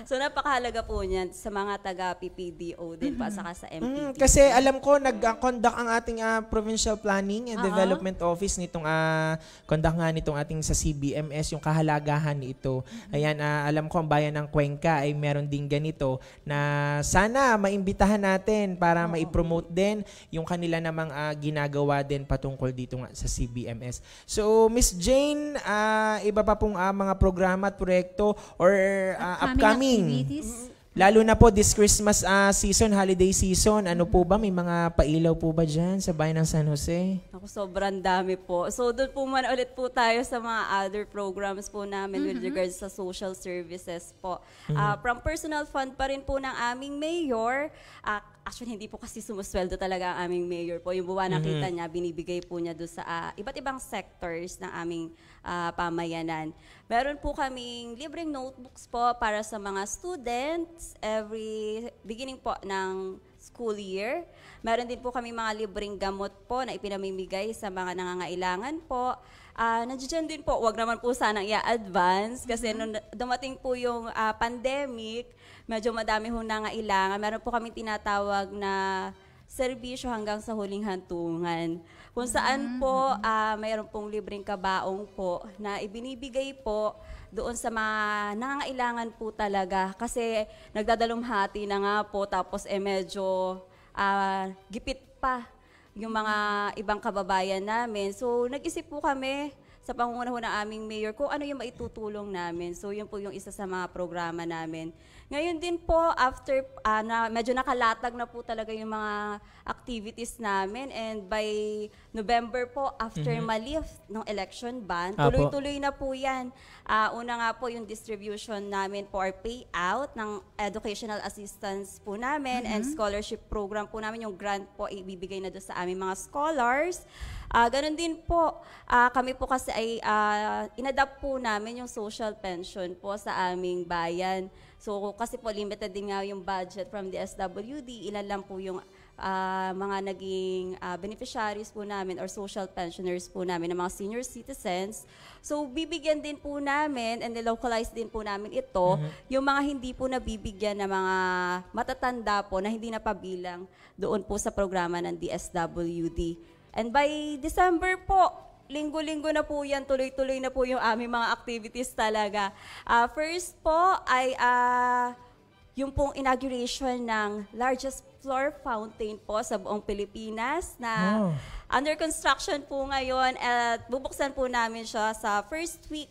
So napakahalaga po niyan sa mga taga-PPDO din pa, saka sa MPP. Mm, kasi alam ko, nag-conduct ang ating uh, Provincial Planning and uh-huh. Development Office nitong uh, conduct nga nitong ating sa CBMS, yung kahalagahan nito. mm Ayan, uh, alam ko ang bayan ng Cuenca ay meron din ganito na sana maimbitahan natin para uh-huh. maipromote din yung kanila namang uh, ginagawa din patuloy tungkol dito nga sa CBMS. So, Miss Jane, uh, iba pa pong uh, mga programa at proyekto or uh, upcoming, upcoming activities? Lalo na po this Christmas uh, season, holiday season, ano po ba? May mga pailaw po ba dyan sa bayan ng San Jose? Ako, sobrang dami po. So doon po man ulit po tayo sa mga other programs po namin mm-hmm. with regards sa social services po. Mm-hmm. Uh, from personal fund pa rin po ng aming mayor, uh, actually hindi po kasi sumusweldo talaga ang aming mayor po. Yung buwan mm-hmm. kita mm-hmm. niya, binibigay po niya doon sa uh, iba't ibang sectors ng aming uh, pamayanan. Meron po kaming libreng notebooks po para sa mga students every beginning po ng school year. Meron din po kami mga libreng gamot po na ipinamimigay sa mga nangangailangan po. Uh, nandiyan din po, wag naman po sana i-advance kasi mm-hmm. nung dumating po yung uh, pandemic, medyo madami hong nangailangan. Meron po kami tinatawag na serbisyo hanggang sa huling hantungan. Kung saan mm. po, uh, mayroon pong libreng kabaong po na ibinibigay po doon sa mga nangangailangan po talaga. Kasi nagdadalumhati na nga po, tapos eh medyo uh, gipit pa yung mga ibang kababayan namin. So nag-isip po kami, sa pangunguna ng aming mayor kung ano yung maitutulong namin. So yun po yung isa sa mga programa namin ngayon din po, after uh, na, medyo nakalatag na po talaga yung mga activities namin and by November po, after mm-hmm. malift ng election ban, tuloy-tuloy na po yan. Uh, una nga po yung distribution namin for payout ng educational assistance po namin mm-hmm. and scholarship program po namin. Yung grant po ibibigay na doon sa aming mga scholars. Uh, ganun din po, uh, kami po kasi ay uh, inadapt po namin yung social pension po sa aming bayan. So kasi po limited din nga yung budget from the SWD, ilan lang po yung uh, mga naging uh, beneficiaries po namin or social pensioners po namin ng mga senior citizens. So, bibigyan din po namin and localize din po namin ito mm-hmm. yung mga hindi po nabibigyan ng na mga matatanda po na hindi napabilang doon po sa programa ng DSWD. And by December po, linggo-linggo na po yan, tuloy-tuloy na po yung aming mga activities talaga. Uh, first po ay uh, yung pong inauguration ng largest floor fountain po sa buong Pilipinas na oh. under construction po ngayon at bubuksan po namin siya sa first week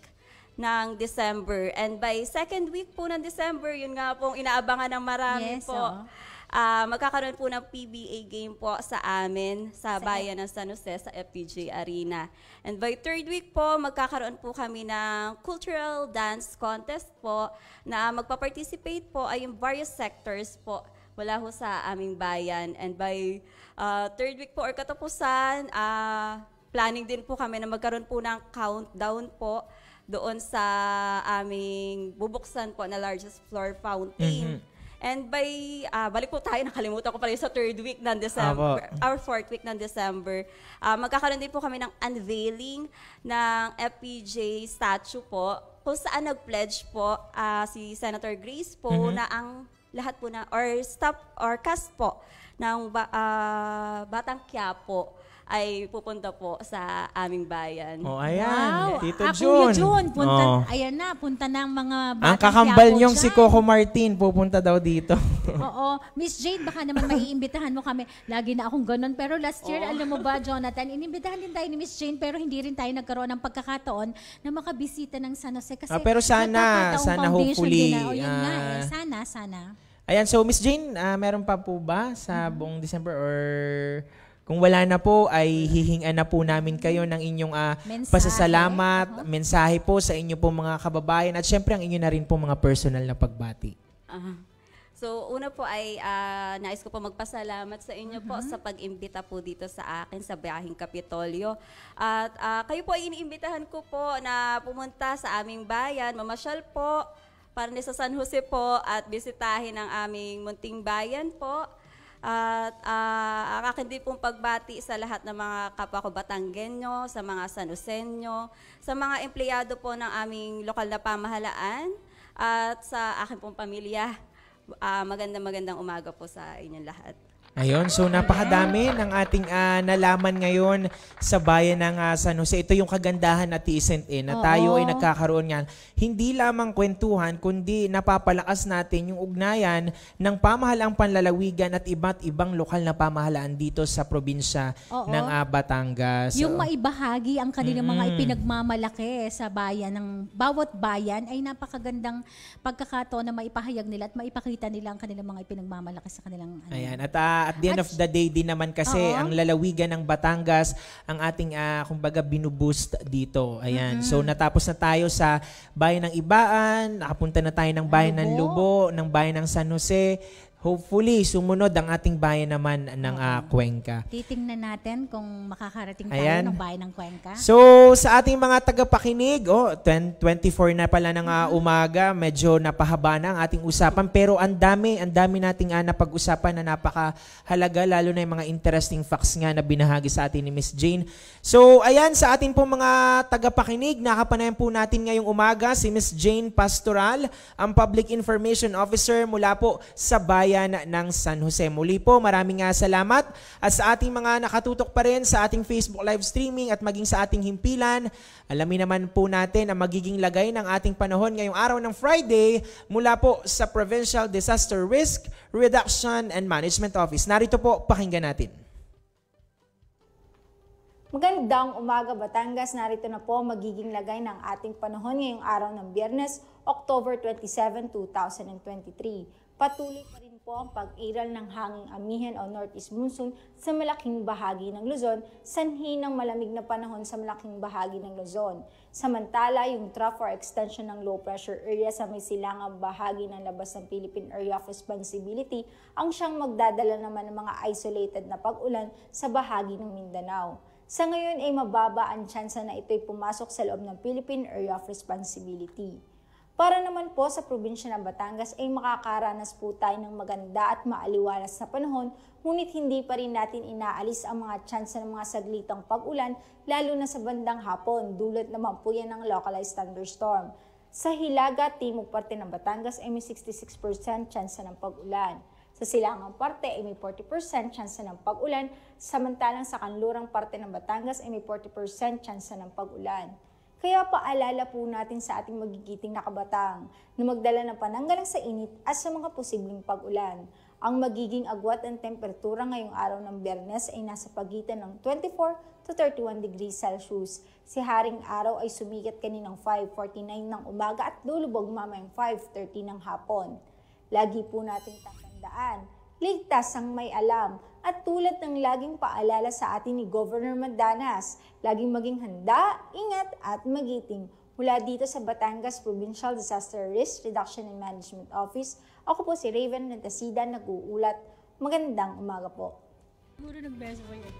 ng December. And by second week po ng December, yun nga pong inaabangan ng marami yes, po. Oh. Uh, magkakaroon po ng PBA game po sa amin sa Bayan ng San Jose sa FPJ Arena. And by third week po, magkakaroon po kami ng cultural dance contest po na magpa-participate po ay yung various sectors po wala ho sa aming bayan. And by uh, third week po or katapusan, uh, planning din po kami na magkaroon po ng countdown po doon sa aming bubuksan po na largest floor fountain. Mm-hmm And by, uh, balik po tayo, nakalimutan ko pala sa third week ng December, Apo. our fourth week ng December, uh, magkakaroon din po kami ng unveiling ng FPJ statue po, kung saan nag-pledge po uh, si Senator Grace po mm-hmm. na ang lahat po na, or stop or cast po, ng ba, uh, Batang Quiapo ay pupunta po sa aming bayan. Oh, ayan. Wow. Tito ah, June. Kuya June, punta, oh. ayan na, punta na ang mga bata Ang kakambal niyong si Coco Martin, pupunta daw dito. Oo. Miss Jade, baka naman maiimbitahan mo kami. Lagi na akong ganun. Pero last year, oh. alam mo ba, Jonathan, inimbitahan din tayo ni Miss Jane, pero hindi rin tayo nagkaroon ng pagkakataon na makabisita ng San Jose. Kasi ah, pero sana, sana hopefully. Na, oh, o, yun uh, nga, ah. eh. Sana, sana. Ayan, so Miss Jane, uh, meron pa po ba sa mm-hmm. buong December or kung wala na po, ay hihingan na po namin kayo ng inyong uh, mensahe. pasasalamat, uh-huh. mensahe po sa inyo po mga kababayan at syempre ang inyo na rin po mga personal na pagbati. Uh-huh. So, una po ay uh, nais ko po magpasalamat sa inyo uh-huh. po sa pag-imbita po dito sa akin sa Bayahing Kapitolyo. At uh, kayo po ay iniimbitahan ko po na pumunta sa aming bayan, mamasyal po, para sa San Jose po at bisitahin ang aming munting bayan po. At uh, ang akin din pong pagbati sa lahat ng mga kapwa sa mga Sanusenyo, sa mga empleyado po ng aming lokal na pamahalaan, at sa akin pong pamilya. Uh, magandang magandang umaga po sa inyong lahat. Ayun, so napakadami ng ating uh, nalaman ngayon sa bayan ng uh, San Jose. Ito yung kagandahan at St. E na tayo ay nagkakaroon nga. Hindi lamang kwentuhan, kundi napapalakas natin yung ugnayan ng pamahalaang panlalawigan at iba't ibang lokal na pamahalaan dito sa probinsya Oo. ng uh, Batangas. Yung maibahagi ang kanilang mm-hmm. mga ipinagmamalaki sa bayan ng bawat bayan ay napakagandang pagkakataon na maipahayag nila at maipakita nila ang kanilang mga ipinagmamalaki sa kanilang ano. Ayan, at uh, at the end at, of the day din naman kasi uh-oh. ang lalawigan ng Batangas ang ating uh, kumbaga binuboost dito. Ayan. Mm-hmm. So natapos na tayo sa bayan ng Ibaan, nakapunta na tayo ng bayan Lubo. ng Lubo, ng bayan ng San Jose, Hopefully, sumunod ang ating bayan naman ng uh, Cuenca. Titingnan natin kung makakarating tayo Ayan. ng bayan ng Cuenca. So, sa ating mga tagapakinig, oh, 10, 24 na pala ng uh, umaga, medyo napahaba na ang ating usapan. Pero ang dami, ang dami nating uh, napag-usapan na napakahalaga, lalo na yung mga interesting facts nga na binahagi sa atin ni Miss Jane. So, ayan, sa ating po mga tagapakinig, nakapanayan po natin ngayong umaga si Miss Jane Pastoral, ang Public Information Officer mula po sa bayan Bayan ng San Jose. Muli po, maraming nga salamat at sa ating mga nakatutok pa rin sa ating Facebook live streaming at maging sa ating himpilan. Alamin naman po natin ang magiging lagay ng ating panahon ngayong araw ng Friday mula po sa Provincial Disaster Risk Reduction and Management Office. Narito po, pakinggan natin. Magandang umaga Batangas, narito na po magiging lagay ng ating panahon ngayong araw ng Biyernes, October 27, 2023. Patuloy pa rin po ang pag-iral ng hanging amihan o northeast monsoon sa malaking bahagi ng Luzon, sanhi ng malamig na panahon sa malaking bahagi ng Luzon. Samantala, yung trough or extension ng low pressure area sa may silangang bahagi ng labas ng Philippine Area of Responsibility ang siyang magdadala naman ng mga isolated na pag-ulan sa bahagi ng Mindanao. Sa ngayon ay mababa ang tsansa na ito'y pumasok sa loob ng Philippine Area of Responsibility. Para naman po sa probinsya ng Batangas ay makakaranas po tayo ng maganda at maaliwalas na panahon, ngunit hindi pa rin natin inaalis ang mga tsansa ng mga saglitang pag-ulan, lalo na sa bandang hapon, dulot naman po yan ng localized thunderstorm. Sa Hilaga, timog parte ng Batangas ay may 66% tsansa ng pag-ulan. Sa Silangang parte ay may 40% tsansa ng pag-ulan, samantalang sa Kanlurang parte ng Batangas ay may 40% tsansa ng pag-ulan. Kaya paalala po natin sa ating magigiting na kabatang na magdala ng pananggalang sa init at sa mga posibleng pag-ulan. Ang magiging agwat ng temperatura ngayong araw ng biyernes ay nasa pagitan ng 24 to 31 degrees Celsius. Si Haring Araw ay sumikat kaninang 5.49 ng umaga at lulubog mamayang 5.30 ng hapon. Lagi po nating tatandaan, ligtas ang may alam at tulad ng laging paalala sa atin ni Governor Magdanas, laging maging handa, ingat at magiting. Mula dito sa Batangas Provincial Disaster Risk Reduction and Management Office, ako po si Raven Rentasida, nag-uulat. Magandang umaga po. Siguro nag-best ko yung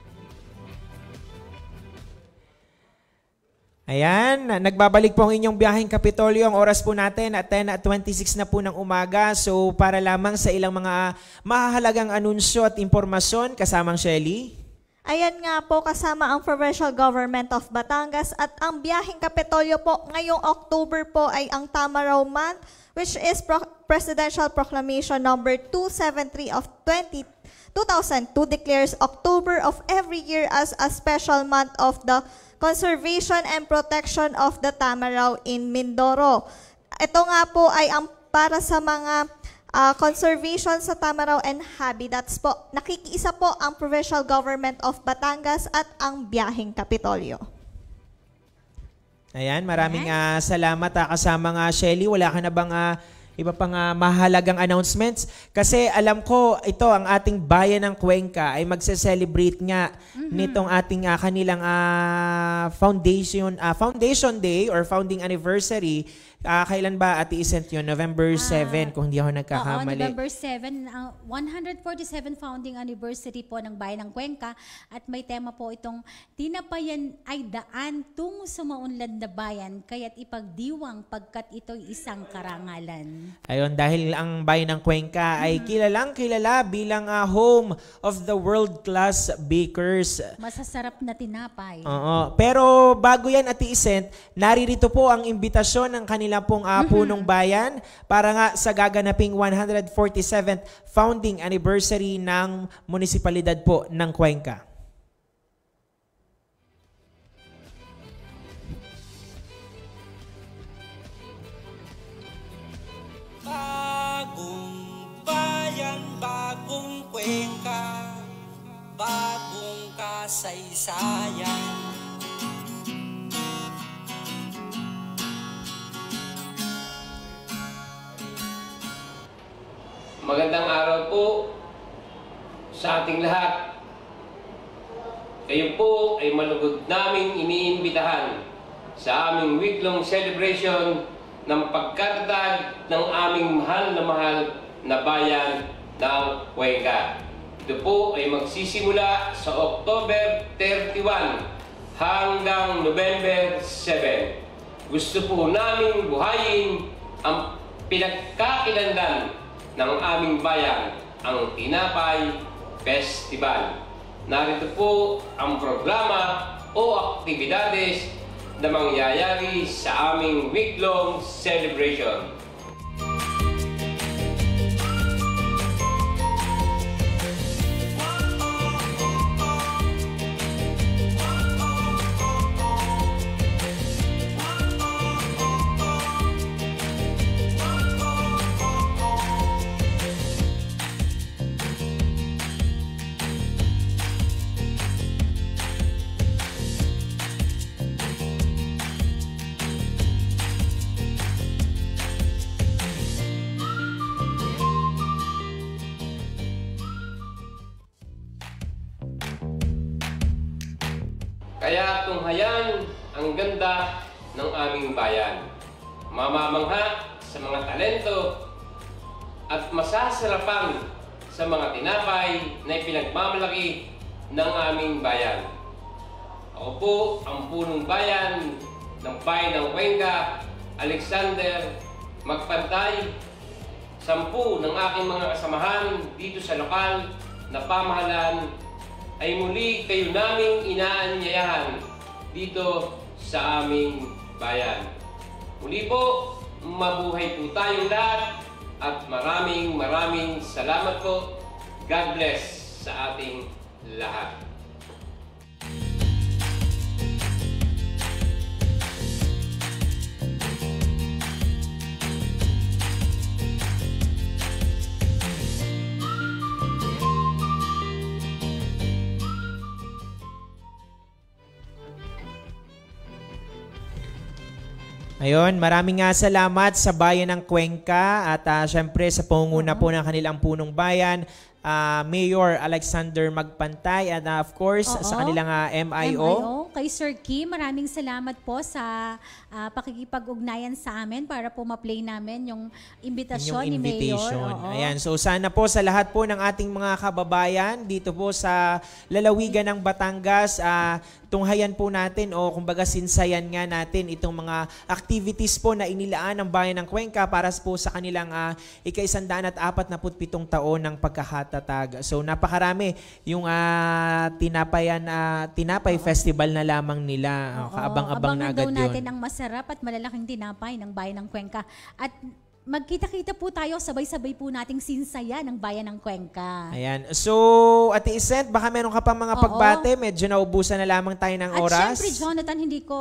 Ayan, nagbabalik po ang inyong biyaheng Kapitolyo. Ang oras po natin at 10 at 26 na po ng umaga. So para lamang sa ilang mga mahalagang anunsyo at impormasyon, kasamang Shelly. Ayan nga po kasama ang Provincial Government of Batangas at ang biyaheng Kapitolyo po ngayong October po ay ang Tamaraw Month which is Pro- Presidential Proclamation number 273 of 2020 2002 declares October of every year as a special month of the conservation and protection of the Tamaraw in Mindoro. Ito nga po ay ang para sa mga uh, conservation sa Tamaraw and Habitats po. Nakikiisa po ang provincial government of Batangas at ang Biyaheng Kapitolyo. Ayan, maraming uh, salamat. Uh, kasama nga, Shelly, wala ka na bang uh, iba pang uh, mahalagang announcements. Kasi alam ko, ito, ang ating bayan ng Cuenca ay magse-celebrate nga mm-hmm. nitong ating uh, kanilang uh, foundation, uh, foundation day or founding anniversary Uh, kailan ba Ate Isent yun? November 7, ah, kung hindi ako nagkakamali. Oo, November 7, uh, 147 founding anniversary po ng Bayan ng Cuenca at may tema po itong Tinapayan ay daan tungo sa maunlad na bayan kaya't ipagdiwang pagkat ito'y isang karangalan. Ayun, dahil ang Bayan ng Cuenca ay mm-hmm. kilalang kilala bilang uh, home of the world-class bakers. Masasarap na tinapay. Oo, pero bago yan Ate Isent, naririto po ang imbitasyon ng kanila pong uh, ng bayan para nga sa gaganaping 147th founding anniversary ng munisipalidad po ng Cuenca. Bagong bayan, bagong Cuenca, bagong kasaysayan. Magandang araw po sa ating lahat. Kayo po ay malugod naming iniimbitahan sa aming weeklong celebration ng pagkardag ng aming mahal na mahal na bayan ng Cuenca. Ito po ay magsisimula sa October 31 hanggang November 7. Gusto po namin buhayin ang pinagkakilanlan ng aming bayan, ang Tinapay Festival. Narito po ang programa o aktibidades na mangyayari sa aming weeklong celebration. ganda ng aming bayan. Mamamangha sa mga talento at masasarapan sa mga tinapay na ipinagmamalaki ng aming bayan. Ako po ang punong bayan ng bayan ng Wenga, Alexander Magpantay, sampu ng aking mga kasamahan dito sa lokal na pamahalaan ay muli kayo naming inaanyayahan dito sa aming bayan. Muli po, mabuhay po tayong lahat at maraming maraming salamat po. God bless sa ating lahat. Ayun, maraming nga salamat sa Bayan ng Cuenca at uh, syempre sa pangunguna po mm-hmm. ng kanilang punong bayan, uh, Mayor Alexander Magpantay at uh, of course uh sa kanilang uh, MIO. MIO. Kay Sir Kim, maraming salamat po sa uh, pakikipag-ugnayan sa amin para po ma-play namin yung imbitasyon ni Mayor. Ayan, so sana po sa lahat po ng ating mga kababayan dito po sa lalawigan ng Batangas, uh, tunghayan po natin o kumbaga sinsayan nga natin itong mga activities po na inilaan ng bayan ng Cuenca para po sa kanilang uh, ah, ikaisandaan at apat na putpitong taon ng pagkakatatag. So napakarami yung uh, tinapayan, uh, tinapay Oo. festival na lamang nila. Oo. Kaabang-abang na agad yun. natin ang masaya masarap at malalaking tinapay ng bayan ng Cuenca. At magkita-kita po tayo, sabay-sabay po nating sinsaya ng bayan ng Cuenca. Ayan. So, Ate Isent, baka meron ka pang mga Oo. Medyo naubusan na lamang tayo ng At oras. syempre, Jonathan, hindi ko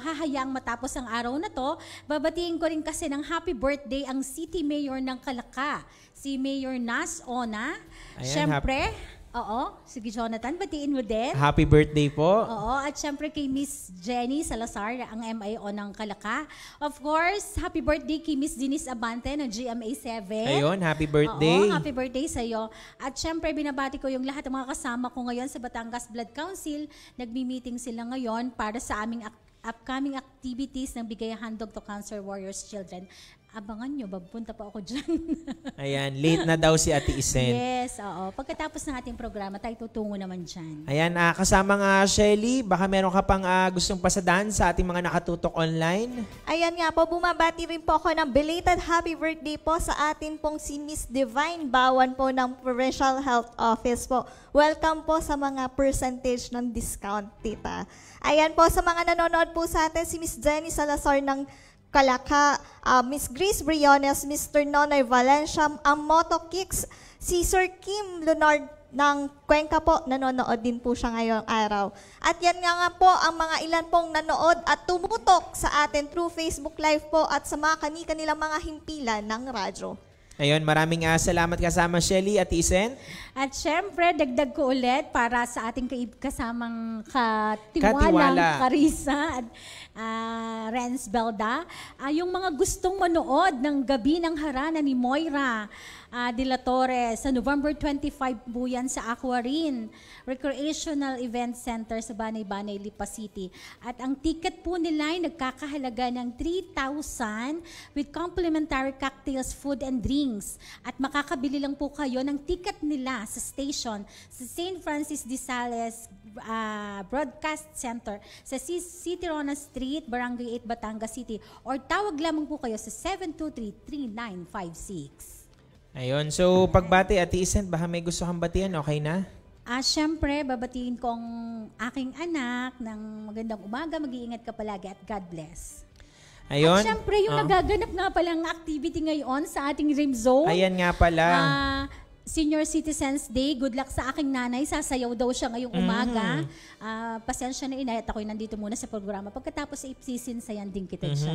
hahayang matapos ang araw na to. Babatiin ko rin kasi ng happy birthday ang City Mayor ng Kalaka, si Mayor Nas Ona. Ayan, syempre, Oo, sige Jonathan, batiin mo din. Happy birthday po. Oo, at syempre kay Miss Jenny Salazar, ang MIO ng Kalaka. Of course, happy birthday kay Miss Denise Abante ng GMA7. Ayun, happy birthday. Oo, happy birthday sa'yo. At syempre, binabati ko yung lahat ng mga kasama ko ngayon sa Batangas Blood Council. Nagmi-meeting sila ngayon para sa aming upcoming activities ng Bigay Handog to Cancer Warriors Children abangan nyo, babunta pa ako dyan. Ayan, late na daw si Ate Isen. Yes, oo. Pagkatapos ng ating programa, tayo tutungo naman dyan. Ayan, uh, kasama nga Shelly, baka meron ka pang uh, gustong pasadaan sa ating mga nakatutok online. Ayan nga po, bumabati rin po ako ng belated happy birthday po sa atin pong si Miss Divine Bawan po ng Provincial Health Office po. Welcome po sa mga percentage ng discount, tita. Ayan po, sa mga nanonood po sa atin, si Miss Jenny Salazar ng Kalaka, uh, Miss Grace Briones, Mr. Nonoy Valencia, ang Moto Kicks, si Sir Kim Lunard ng Cuenca po, nanonood din po siya ngayong araw. At yan nga nga po ang mga ilan pong nanood at tumutok sa atin through Facebook Live po at sa mga kani-kanilang mga himpilan ng radyo. Ayun, maraming uh, salamat kasama Shelly at Isen. At syempre, dagdag ko ulit para sa ating kasamang Katiwala. Karisa at uh, Renz Belda. Uh, yung mga gustong manood ng Gabi ng Harana ni Moira, uh, de la Torre. Sa November 25 po yan sa Aquarine Recreational Event Center sa Banay-Banay, Lipa City. At ang ticket po nila ay nagkakahalaga ng 3,000 with complimentary cocktails, food and drinks. At makakabili lang po kayo ng ticket nila sa station sa St. Francis de Sales uh, Broadcast Center sa City Rona Street, Barangay 8, Batangas City. Or tawag lamang po kayo sa 723 3956 Ayun. So, pagbati, Ate Isen, baka may gusto kang batian, okay na? Ah, syempre, babatiin kong aking anak ng magandang umaga, mag-iingat ka palagi at God bless. Ayun. At syempre, yung uh. nagaganap nga palang activity ngayon sa ating rim zone. Ayan nga pala. Uh, Senior Citizens Day, good luck sa aking nanay. Sasayaw daw siya ngayong mhm. umaga. Mm-hmm. Uh, pasensya na inayat at ako'y nandito muna sa programa. Pagkatapos ay ipsisin, sayan din kita mm-hmm. siya.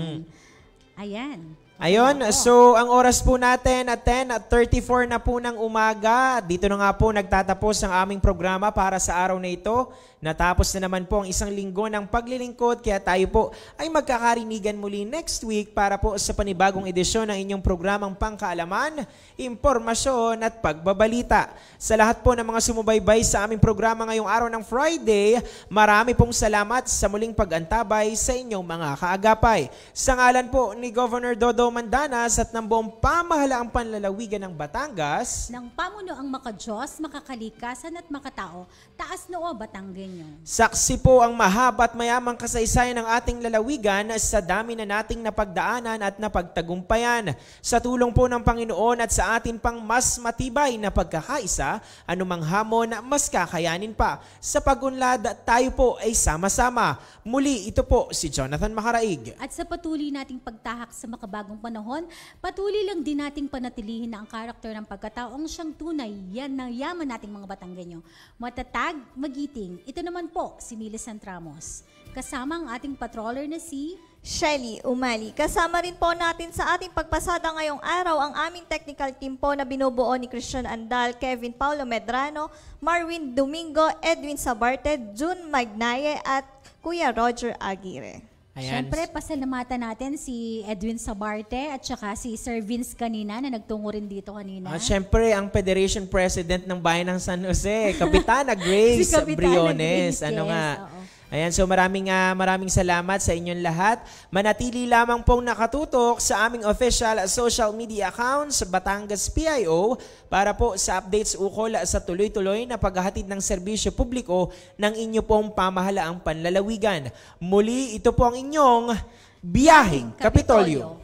Ayan. Ayun, so ang oras po natin at 10 at 34 na po ng umaga. Dito na nga po nagtatapos ang aming programa para sa araw na ito. Natapos na naman po ang isang linggo ng paglilingkod kaya tayo po ay magkakarinigan muli next week para po sa panibagong edisyon ng inyong programang Pangkaalaman, Impormasyon at Pagbabalita. Sa lahat po ng mga sumubaybay sa aming programa ngayong araw ng Friday, marami pong salamat sa muling pag-antabay sa inyong mga kaagapay. Sa ngalan po ni Governor Dodo Tagdalaw Mandanas at ng buong pamahalaang panlalawigan ng Batangas ng pamuno ang makadiyos, makakalikasan at makatao, taas noo Batanggenyo. Saksi po ang mahaba at mayamang kasaysayan ng ating lalawigan sa dami na nating napagdaanan at napagtagumpayan. Sa tulong po ng Panginoon at sa atin pang mas matibay na pagkakaisa, anumang hamon mas kakayanin pa. Sa pagunlad, tayo po ay sama-sama. Muli, ito po si Jonathan Makaraig. At sa patuloy nating pagtahak sa makabagong habang panahon, patuloy lang din nating panatilihin na ang karakter ng pagkataong siyang tunay, yan na yaman nating mga Batanggenyo. Matatag, magiting. Ito naman po si Millicent Ramos. Kasama ang ating patroller na si Shelly Umali. Kasama rin po natin sa ating pagpasada ngayong araw ang aming technical team po na binubuo ni Christian Andal, Kevin Paulo Medrano, Marwin Domingo, Edwin Sabarte, June Magnaye at Kuya Roger Aguirre. Ayan. Siyempre, pasalamatan natin si Edwin Sabarte at saka si Sir Vince kanina na nagtungo rin dito kanina. At ah, siyempre, ang Federation President ng Bayan ng San Jose, Kapitana Grace si Kapitana Briones. Grace, ano nga? Oo. Ayan, so maraming uh, maraming salamat sa inyong lahat. Manatili lamang pong nakatutok sa aming official social media accounts sa Batangas PIO para po sa updates ukol sa tuloy-tuloy na paghahatid ng serbisyo publiko ng inyo pong pamahalaang panlalawigan. Muli, ito po ang inyong Biyahing Kapitolyo.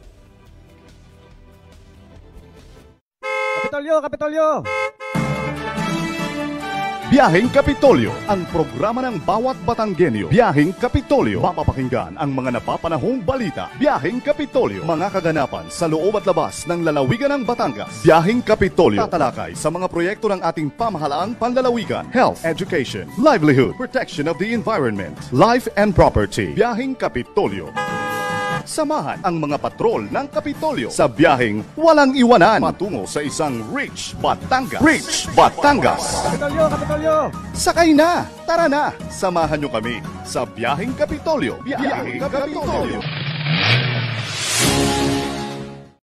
Kapitolyo, Kapitolyo! Kapitolyo! Biyaheng Kapitolyo, ang programa ng bawat Batanggenyo. Biyaheng Kapitolyo, mapapakinggan ang mga napapanahong balita. Biyaheng Kapitolyo, mga kaganapan sa loob at labas ng lalawigan ng Batangas. Biyaheng Kapitolyo, tatalakay sa mga proyekto ng ating pamahalaang panlalawigan, health, education, livelihood, protection of the environment, life and property. Biyaheng Kapitolyo. Samahan ang mga patrol ng Kapitolyo sa biyaheng walang iwanan patungo sa isang rich Batangas. Rich Batangas! Kapitolyo! Kapitolyo! Sakay na! Tara na! Samahan nyo kami sa biyaheng Kapitolyo. Biyaheng Kapitolyo! Kapitolyo.